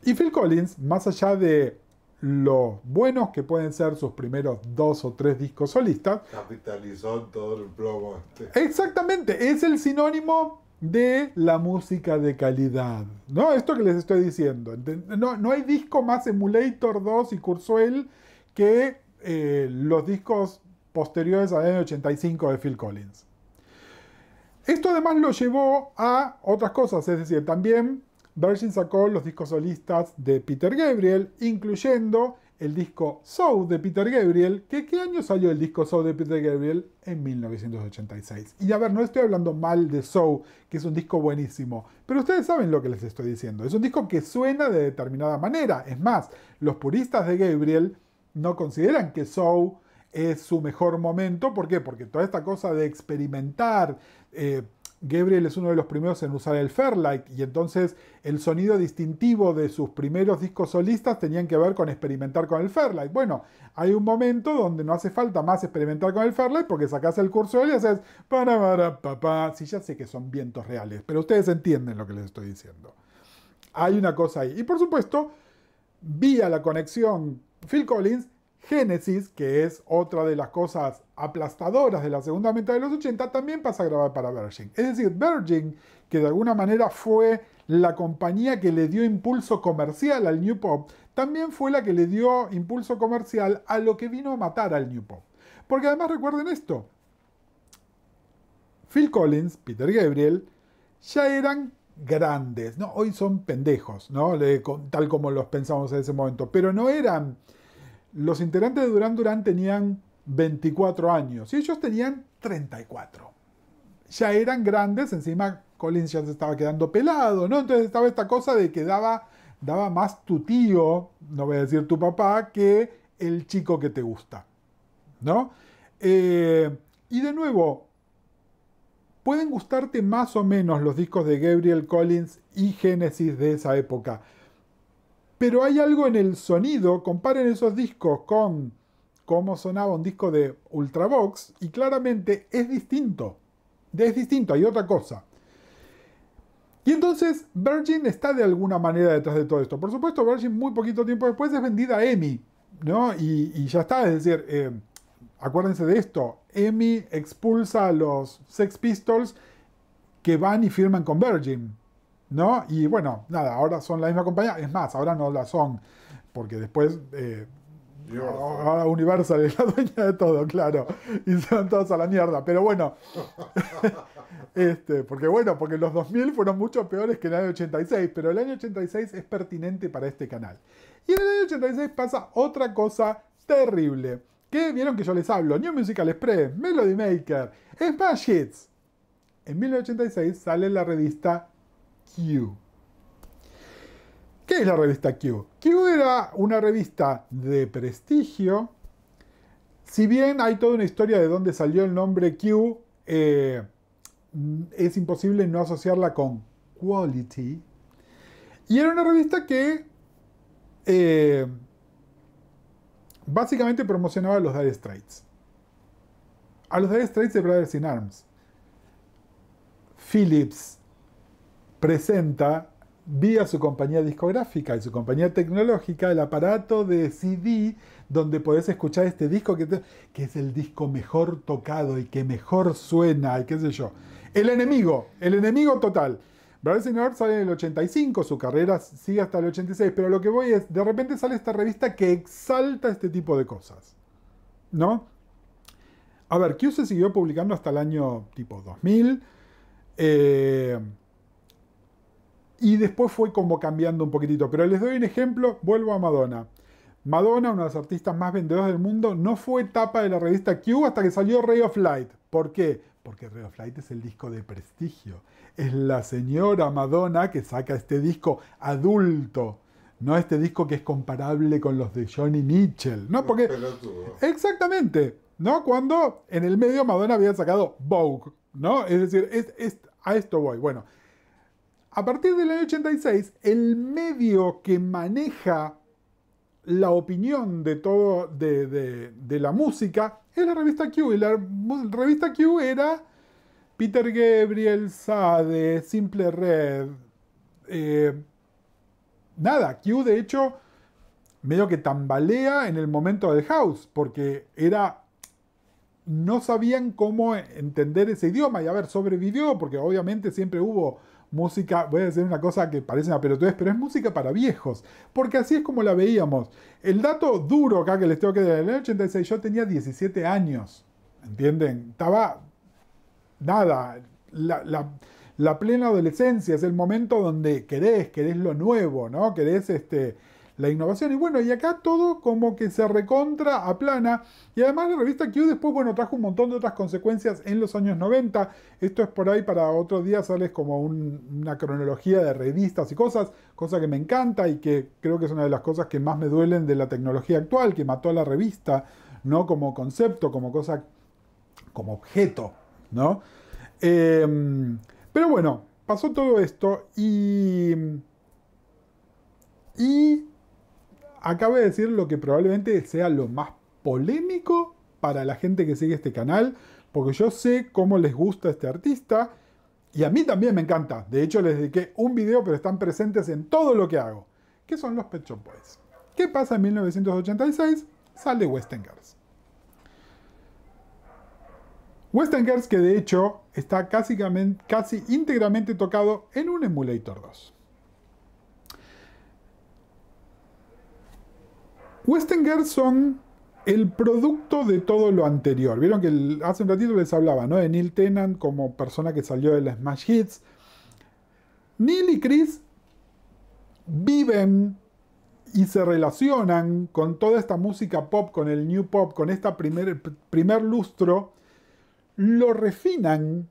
Y Phil Collins, más allá de los buenos que pueden ser sus primeros dos o tres discos solistas. Capitalizó todo el plomo. Este. Exactamente, es el sinónimo de la música de calidad. ¿no? Esto que les estoy diciendo. No, hay disco más Emulator 2 y Cursuel que eh, los discos posteriores a año 85 de Phil Collins. Esto además lo llevó a otras cosas, es decir, también Virgin sacó los discos solistas de Peter Gabriel, incluyendo el disco Soul de Peter Gabriel, que qué año salió el disco Soul de Peter Gabriel? En 1986. Y a ver, no estoy hablando mal de Soul, que es un disco buenísimo, pero ustedes saben lo que les estoy diciendo. Es un disco que suena de determinada manera. Es más, los puristas de Gabriel no consideran que Soul es su mejor momento. ¿Por qué? Porque toda esta cosa de experimentar, eh, Gabriel es uno de los primeros en usar el Fairlight y entonces el sonido distintivo de sus primeros discos solistas tenían que ver con experimentar con el Fairlight. Bueno, hay un momento donde no hace falta más experimentar con el Fairlight porque sacas el curso de él y haces para para papá. Sí, ya sé que son vientos reales, pero ustedes entienden lo que les estoy diciendo. Hay una cosa ahí. Y por supuesto, vía la conexión Phil Collins Genesis, que es otra de las cosas aplastadoras de la segunda mitad de los 80, también pasa a grabar para Virgin. Es decir, Virgin, que de alguna manera fue la compañía que le dio impulso comercial al New Pop, también fue la que le dio impulso comercial a lo que vino a matar al New Pop. Porque además recuerden esto, Phil Collins, Peter Gabriel, ya eran grandes, ¿no? Hoy son pendejos, tal como los pensamos en ese momento, pero no eran los integrantes de Durán-Durán tenían 24 años y ellos tenían 34. Ya eran grandes, encima Collins ya se estaba quedando pelado, ¿no? Entonces estaba esta cosa de que daba, daba más tu tío, no voy a decir tu papá, que el chico que te gusta, ¿no? Eh, y de nuevo, pueden gustarte más o menos los discos de Gabriel Collins y Genesis de esa época. Pero hay algo en el sonido, comparen esos discos con cómo sonaba un disco de Ultravox y claramente es distinto. Es distinto, hay otra cosa. Y entonces Virgin está de alguna manera detrás de todo esto. Por supuesto, Virgin muy poquito tiempo después es vendida a EMI, ¿no? Y, ya está, es decir, eh, acuérdense de esto, EMI expulsa a los Sex Pistols que van y firman con Virgin. ¿no? Y bueno, nada, ahora son la misma compañía, es más, ahora no la son, porque después... Eh, ahora Universal es la dueña de todo, claro. Y se van todos a la mierda. Pero bueno, (laughs) este, porque bueno, porque los 2000 fueron mucho peores que el año 86, pero el año 86 es pertinente para este canal. Y en el año 86 pasa otra cosa terrible. Que vieron que yo les hablo, New Musical Express, Melody Maker, Smash Hits. En 1986 sale la revista Q. ¿Qué es la revista Q? Q era una revista de prestigio. Si bien hay toda una historia de dónde salió el nombre Q, eh, es imposible no asociarla con quality. Y era una revista que eh, básicamente promocionaba a los Dire Straits. A los Dire Straits de Brothers in Arms. Phillips, presenta vía su compañía discográfica y su compañía tecnológica el aparato de CD donde podés escuchar este disco que, es el disco mejor tocado y que mejor suena y qué sé yo. El enemigo, el enemigo total. Bradley Singer sale en el 85, su carrera sigue hasta el 86, pero lo que voy es, de repente sale esta revista que exalta este tipo de cosas. ¿No? A ver, Q se siguió publicando hasta el año tipo 2000. Eh, y después fue como cambiando un poquitito. Pero les doy un ejemplo, vuelvo a Madonna. Madonna, una de las artistas más vendedoras del mundo, no fue tapa de la revista Q hasta que salió Ray of Light. ¿Por qué? Porque Ray of Light es el disco de prestigio. Es la señora Madonna que saca este disco adulto. No este disco que es comparable con los de Johnny Mitchell. No, porque... Exactamente. ¿No? Cuando en el medio Madonna había sacado Vogue. ¿No? Es decir, es, a esto voy. Bueno, a partir del año 86, el medio que maneja la opinión de todo de, la música es la revista Q. Y la revista Q era Peter Gabriel, Sade, Simple Red. Eh, nada, Q de hecho medio que tambalea en el momento del house, porque era... No sabían cómo entender ese idioma y a ver, sobrevivió, porque obviamente siempre hubo música, voy a decir una cosa que parece una pelotudez, pero es música para viejos, porque así es como la veíamos. El dato duro acá que les tengo que dar, en el 86 yo tenía 17 años, ¿entienden? Estaba nada, la, la plena adolescencia, es el momento donde querés, querés lo nuevo, ¿no? Querés este la innovación. Y bueno, y acá todo como que se recontra, aplana. Y además la revista Q después, bueno, trajo un montón de otras consecuencias en los años 90. Esto es por ahí para otro día, sales como una cronología de revistas y cosas, cosa que me encanta y que creo que es una de las cosas que más me duelen de la tecnología actual, que mató a la revista, ¿no? Como concepto, como cosa, como objeto, ¿no? Em, pero bueno, pasó todo esto y... Y acabo de decir lo que probablemente sea lo más polémico para la gente que sigue este canal, porque yo sé cómo les gusta este artista y a mí también me encanta. De hecho, les dediqué un video, pero están presentes en todo lo que hago. que son los Pet Shop Boys? ¿Qué pasa en 1986? Sale Western Girls. Girls que de hecho está casi, casi íntegramente tocado en un emulator 2. Westinghouse son el producto de todo lo anterior. Vieron que hace un ratito les hablaba ¿no? de Neil Tennant como persona que salió de las Smash Hits. Neil y Chris viven y se relacionan con toda esta música pop, con el new pop, con este primer, primer lustro. Lo refinan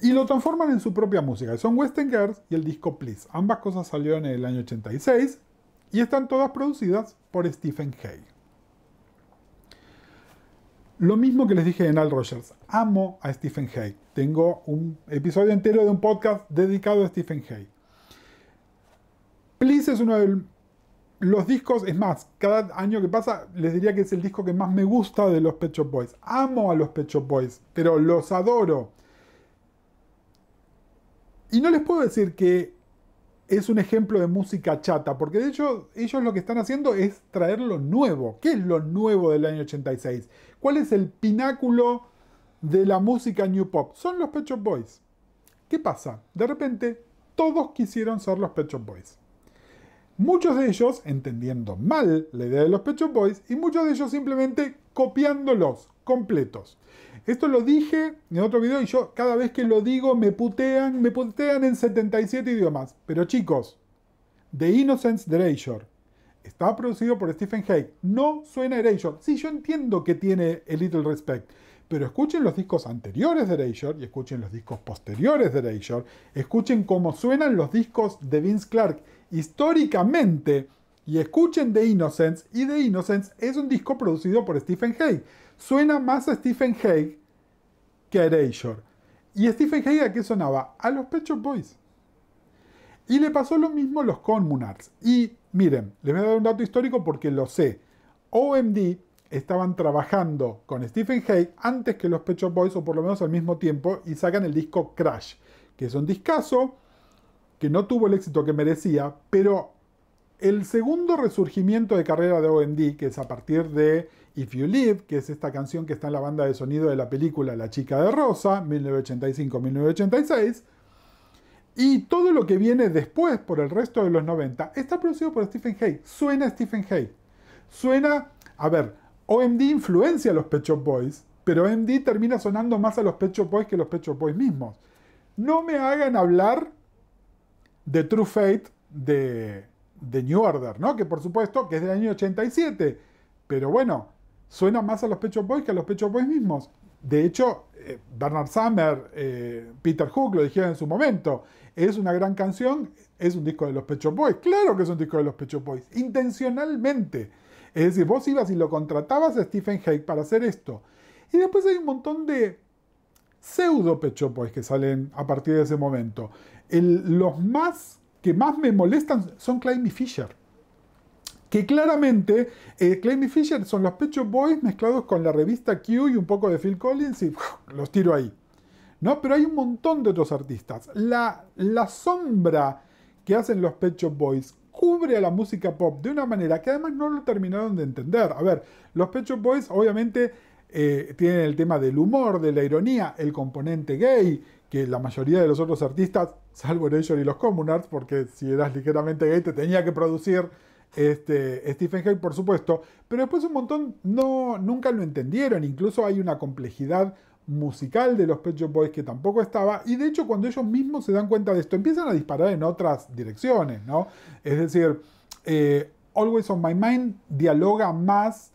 y lo transforman en su propia música. Son Western Girls y el disco Please. Ambas cosas salieron en el año 86 y están todas producidas por Stephen Hay. Lo mismo que les dije en Al Rogers, amo a Stephen Hay. Tengo un episodio entero de un podcast dedicado a Stephen Hay. Please es uno de los discos, es más, cada año que pasa les diría que es el disco que más me gusta de los Pet Shop Boys. Amo a los Pet Shop Boys, pero los adoro y no les puedo decir que es un ejemplo de música chata, porque de hecho ellos lo que están haciendo es traer lo nuevo. ¿Qué es lo nuevo del año 86? ¿Cuál es el pináculo de la música New Pop? Son los Pet Shop Boys. ¿Qué pasa? De repente todos quisieron ser los Pet Shop Boys. Muchos de ellos entendiendo mal la idea de los Pet Shop Boys y muchos de ellos simplemente copiándolos completos. Esto lo dije en otro video y yo cada vez que lo digo me putean, me putean en 77 idiomas. Pero chicos, The Innocence de Erasure está producido por Stephen Hay. No suena Erasure. Sí, yo entiendo que tiene el Little Respect. Pero escuchen los discos anteriores de Erasure y escuchen los discos posteriores de Erasure. Escuchen cómo suenan los discos de Vince Clark históricamente. Y escuchen The Innocence. Y The Innocence es un disco producido por Stephen Hay suena más a Stephen Hague que a Erasure. ¿Y Stephen Hague a qué sonaba? A los Pet Boys. Y le pasó lo mismo a los Communards Y miren, les voy a dar un dato histórico porque lo sé. OMD estaban trabajando con Stephen Hague antes que los Pet Boys, o por lo menos al mismo tiempo, y sacan el disco Crash, que es un discazo que no tuvo el éxito que merecía, pero el segundo resurgimiento de carrera de OMD, que es a partir de If You Live, que es esta canción que está en la banda de sonido de la película La chica de rosa, 1985-1986. Y todo lo que viene después, por el resto de los 90, está producido por Stephen Hay. Suena Stephen Hay. Suena, a ver, OMD influencia a los Pet Boys, pero OMD termina sonando más a los Pet Shop Boys que los Pet Shop Boys mismos. No me hagan hablar de True Fate de, de New Order, ¿no? Que por supuesto que es del año 87, pero bueno, suena más a los Pecho Boys que a los Pecho Boys mismos. De hecho, eh, Bernard Summer, eh, Peter Hook lo dijeron en su momento, es una gran canción, es un disco de los Pecho Boys. Claro que es un disco de los Pecho Boys, intencionalmente. Es decir, vos ibas y lo contratabas a Stephen Hague para hacer esto. Y después hay un montón de pseudo Pecho Boys que salen a partir de ese momento. los más que más me molestan son Climby Fisher que claramente eh, y Fisher son los Pecho Boys mezclados con la revista Q y un poco de Phil Collins y los tiro ahí. ¿no? Pero hay un montón de otros artistas. La, sombra que hacen los Pecho Boys cubre a la música pop de una manera que además no lo terminaron de entender. A ver, los Pecho Boys obviamente eh, tienen el tema del humor, de la ironía, el componente gay, que la mayoría de los otros artistas, salvo Nation y los Common Arts, porque si eras ligeramente gay te tenía que producir este, Stephen Hay, por supuesto, pero después un montón no, nunca lo entendieron, incluso hay una complejidad musical de los Pet Shop Boys que tampoco estaba, y de hecho cuando ellos mismos se dan cuenta de esto, empiezan a disparar en otras direcciones, ¿no? Es decir, eh, Always on My Mind dialoga más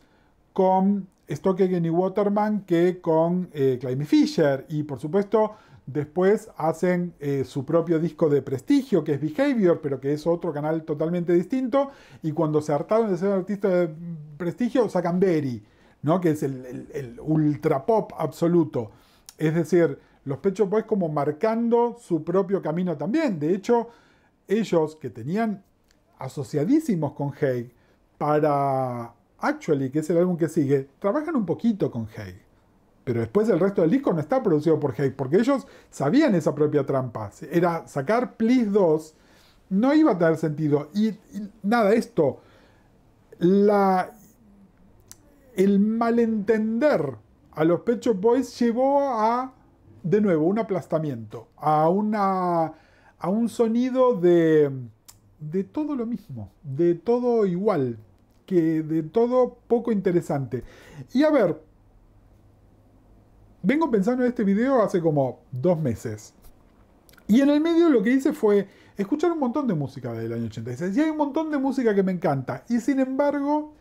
con Again y Waterman que con eh, Fisher, y por supuesto Después hacen eh, su propio disco de prestigio, que es Behavior, pero que es otro canal totalmente distinto. Y cuando se hartaron de ser artistas de prestigio, sacan Berry, ¿no? que es el, ultra pop absoluto. Es decir, los Pechos Boys como marcando su propio camino también. De hecho, ellos que tenían asociadísimos con Haig para Actually, que es el álbum que sigue, trabajan un poquito con Haig. Pero después el resto del disco no está producido por Haig, porque ellos sabían esa propia trampa. Era sacar Please 2, no iba a tener sentido. Y, nada, esto, la, el malentender a los Pecho Boys llevó a, de nuevo, un aplastamiento, a, una, a un sonido de, de todo lo mismo, de todo igual, que de todo poco interesante. Y a ver, vengo pensando en este video hace como dos meses. Y en el medio lo que hice fue escuchar un montón de música del año 86. Y hay un montón de música que me encanta. Y sin embargo,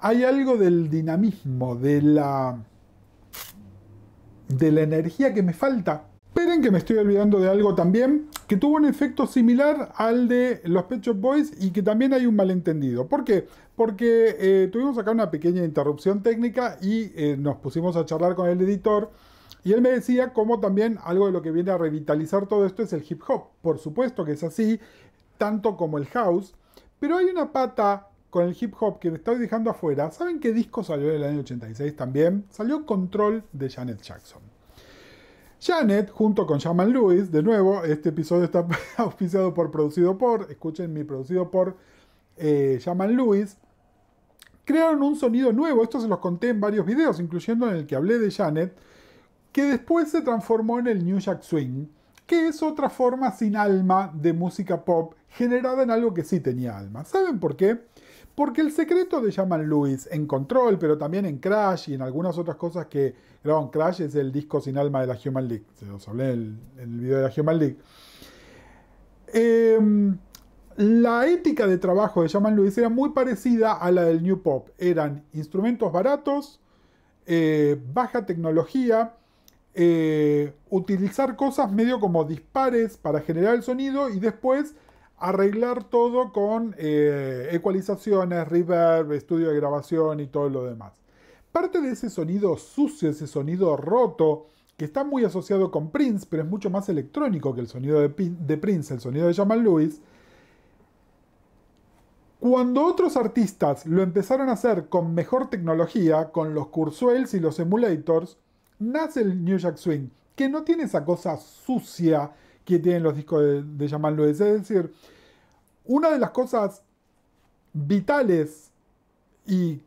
hay algo del dinamismo, de la, de la energía que me falta. Esperen que me estoy olvidando de algo también que tuvo un efecto similar al de los Pet Shop Boys y que también hay un malentendido. ¿Por qué? porque eh, tuvimos acá una pequeña interrupción técnica y eh, nos pusimos a charlar con el editor. Y él me decía cómo también algo de lo que viene a revitalizar todo esto es el hip hop. Por supuesto que es así, tanto como el house. Pero hay una pata con el hip hop que me estoy dejando afuera. ¿Saben qué disco salió en el año 86 también? Salió Control de Janet Jackson. Janet, junto con Shaman Lewis, de nuevo, este episodio está (laughs) auspiciado por, producido por, escuchen mi producido por eh, Lewis, crearon un sonido nuevo, esto se los conté en varios videos, incluyendo en el que hablé de Janet, que después se transformó en el New Jack Swing, que es otra forma sin alma de música pop generada en algo que sí tenía alma. ¿Saben por qué? Porque el secreto de Jamal Lewis en Control, pero también en Crash y en algunas otras cosas que graban Crash, es el disco sin alma de la Human League. Se los hablé en el, video de la Human League. Eh, la ética de trabajo de Jamal Lewis era muy parecida a la del New Pop. Eran instrumentos baratos, eh, baja tecnología, eh, utilizar cosas medio como dispares para generar el sonido y después arreglar todo con eh, ecualizaciones, reverb, estudio de grabación y todo lo demás. Parte de ese sonido sucio, ese sonido roto, que está muy asociado con Prince, pero es mucho más electrónico que el sonido de, de Prince, el sonido de Jamal Lewis, cuando otros artistas lo empezaron a hacer con mejor tecnología, con los Cursuels y los emulators, nace el New Jack Swing, que no tiene esa cosa sucia que tienen los discos de, Jamal Es decir, una de las cosas vitales y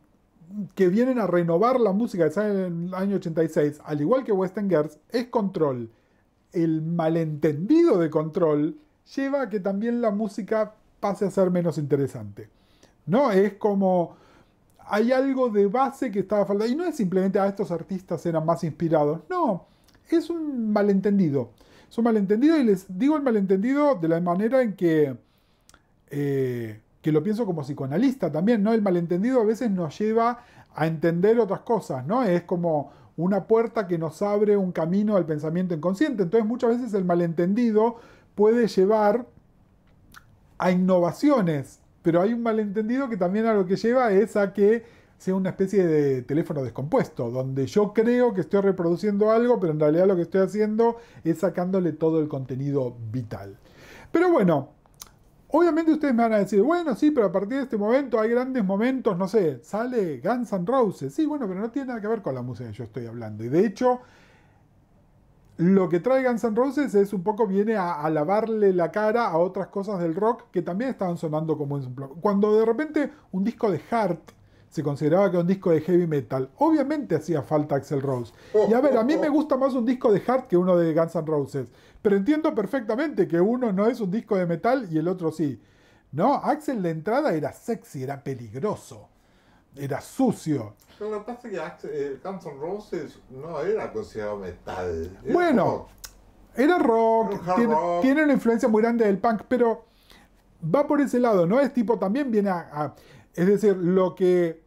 que vienen a renovar la música que en el año 86, al igual que Western Girls, es control. El malentendido de control lleva a que también la música pase a ser menos interesante. ¿No? Es como hay algo de base que estaba faltando. Y no es simplemente a ah, estos artistas eran más inspirados. No, es un malentendido. Es un malentendido y les digo el malentendido de la manera en que, eh, que lo pienso como psicoanalista también, ¿no? El malentendido a veces nos lleva a entender otras cosas, ¿no? Es como una puerta que nos abre un camino al pensamiento inconsciente. Entonces muchas veces el malentendido puede llevar a innovaciones, pero hay un malentendido que también a lo que lleva es a que sea una especie de teléfono descompuesto, donde yo creo que estoy reproduciendo algo, pero en realidad lo que estoy haciendo es sacándole todo el contenido vital. Pero bueno, obviamente ustedes me van a decir, bueno, sí, pero a partir de este momento hay grandes momentos, no sé, sale Guns N' Roses, sí, bueno, pero no tiene nada que ver con la música que yo estoy hablando. Y de hecho, lo que trae Guns N' Roses es un poco viene a, lavarle la cara a otras cosas del rock que también estaban sonando como en su Cuando de repente un disco de Heart se consideraba que era un disco de heavy metal, obviamente hacía falta Axel Rose. Y a ver, a mí me gusta más un disco de Heart que uno de Guns N' Roses, pero entiendo perfectamente que uno no es un disco de metal y el otro sí. No, Axel de entrada era sexy, era peligroso era sucio. Pero lo que pasa es que eh, Guns N' Roses no era considerado metal. bueno, era rock, tiene, una influencia muy grande del punk, pero va por ese lado, ¿no? Es tipo, también viene a, a es decir, lo que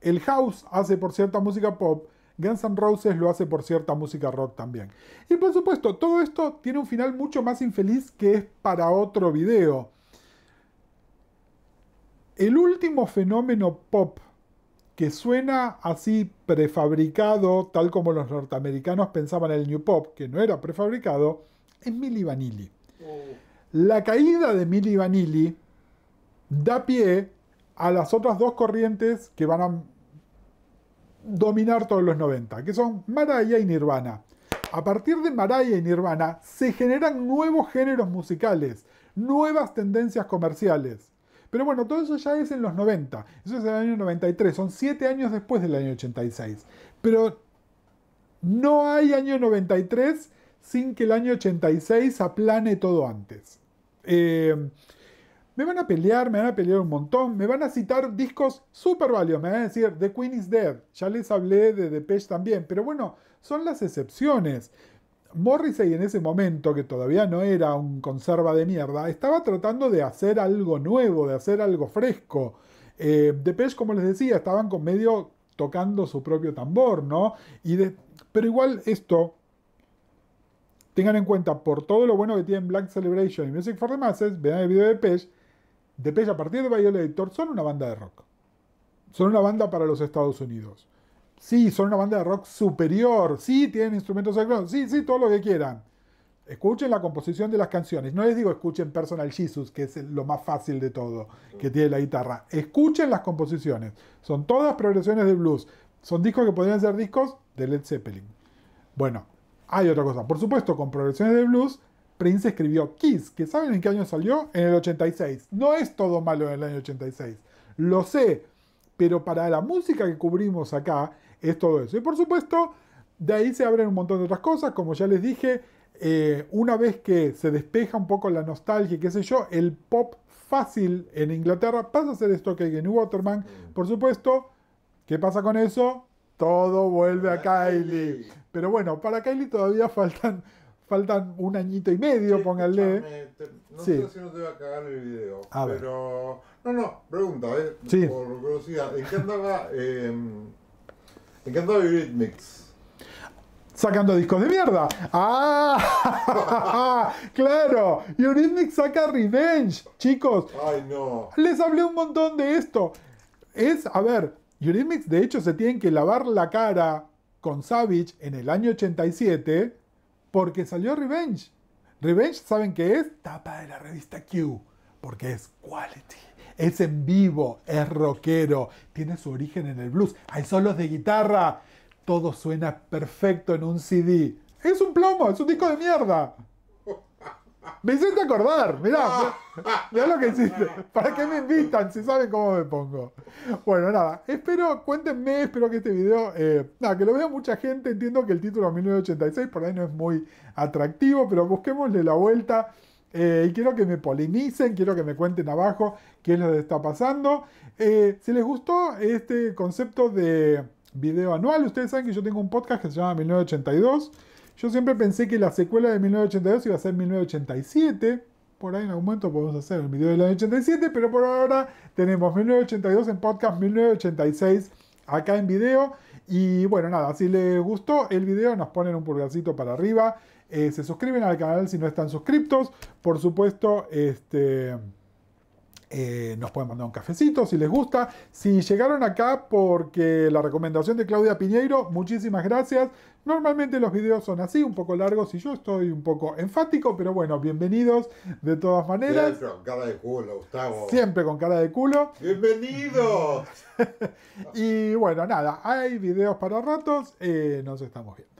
el house hace por cierta música pop, Guns N' Roses lo hace por cierta música rock también. Y por supuesto, todo esto tiene un final mucho más infeliz que es para otro video. El último fenómeno pop que suena así prefabricado, tal como los norteamericanos pensaban el New Pop, que no era prefabricado, es Milli Vanilli. Oh. La caída de Milli Vanilli da pie a las otras dos corrientes que van a dominar todos los 90, que son Maraya y Nirvana. A partir de Maraya y Nirvana se generan nuevos géneros musicales, nuevas tendencias comerciales. Pero bueno, todo eso ya es en los 90. Eso es el año 93. Son 7 años después del año 86. Pero no hay año 93 sin que el año 86 aplane todo antes. Eh, me van a pelear, me van a pelear un montón, me van a citar discos súper valiosos, me van a decir The Queen is Dead, ya les hablé de Depeche también, pero bueno, son las excepciones. Morrissey en ese momento, que todavía no era un conserva de mierda, estaba tratando de hacer algo nuevo, de hacer algo fresco. Depeche, eh, como les decía, estaban con medio tocando su propio tambor, ¿no? Y pero igual esto, tengan en cuenta, por todo lo bueno que tienen Black Celebration y Music for the Masses, vean el video de Depeche, Depeche a partir de Violet son una banda de rock. Son una banda para los Estados Unidos sí, son una banda de rock superior, sí, tienen instrumentos electrónicos, sí, sí, todo lo que quieran. Escuchen la composición de las canciones. No les digo escuchen Personal Jesus, que es lo más fácil de todo, que tiene la guitarra. Escuchen las composiciones. Son todas progresiones de blues. Son discos que podrían ser discos de Led Zeppelin. Bueno, hay otra cosa. Por supuesto, con progresiones de blues, Prince escribió Kiss, que ¿saben en qué año salió? En el 86. No es todo malo en el año 86. Lo sé, pero para la música que cubrimos acá, es todo eso. Y por supuesto, de ahí se abren un montón de otras cosas, como ya les dije, eh, una vez que se despeja un poco la nostalgia, qué sé yo, el pop fácil en Inglaterra pasa a ser esto que hay en Waterman. Por supuesto, ¿qué pasa con eso? Todo vuelve a Kylie. Pero bueno, para Kylie todavía faltan, faltan un añito y medio, sí, pónganle. no sé si no te a cagar el video, a pero... No, no, pregunta, eh, por curiosidad. ¿En qué andaba... Em, me encanta Eurythmics. Sacando discos de mierda. ¡Ah! (laughs) ¡Claro! Eurythmics saca Revenge, chicos. ¡Ay, no! Les hablé un montón de esto. Es, a ver, Eurythmics de hecho se tienen que lavar la cara con Savage en el año 87 porque salió Revenge. Revenge, ¿saben qué es? Tapa de la revista Q, porque es quality es en vivo, es rockero, tiene su origen en el blues, hay solos de guitarra, todo suena perfecto en un CD. Es un plomo, es un disco de mierda. Me hiciste acordar, mirá, mirá lo que hiciste. ¿Para qué me invitan si saben cómo me pongo? Bueno, nada, espero, cuéntenme, espero que este video, eh, nada, que lo vea mucha gente. Entiendo que el título 1986 por ahí no es muy atractivo, pero busquémosle la vuelta. Eh, y quiero que me polemicen, quiero que me cuenten abajo qué es lo que está pasando. Eh, si les gustó este concepto de video anual, ustedes saben que yo tengo un podcast que se llama 1982. Yo siempre pensé que la secuela de 1982 iba a ser 1987. Por ahí en algún momento podemos hacer el video del año 87, pero por ahora tenemos 1982 en podcast, 1986 acá en video. Y bueno, nada, si les gustó el video, nos ponen un pulgarcito para arriba. Eh, se suscriben al canal si no están suscriptos. Por supuesto, este, eh, nos pueden mandar un cafecito si les gusta. Si llegaron acá porque la recomendación de Claudia Piñeiro, muchísimas gracias. Normalmente los videos son así, un poco largos y yo estoy un poco enfático, pero bueno, bienvenidos de todas maneras. Siempre con cara de culo, Gustavo. Siempre con cara de culo. ¡Bienvenidos! (laughs) y bueno, nada, hay videos para ratos, eh, nos estamos viendo.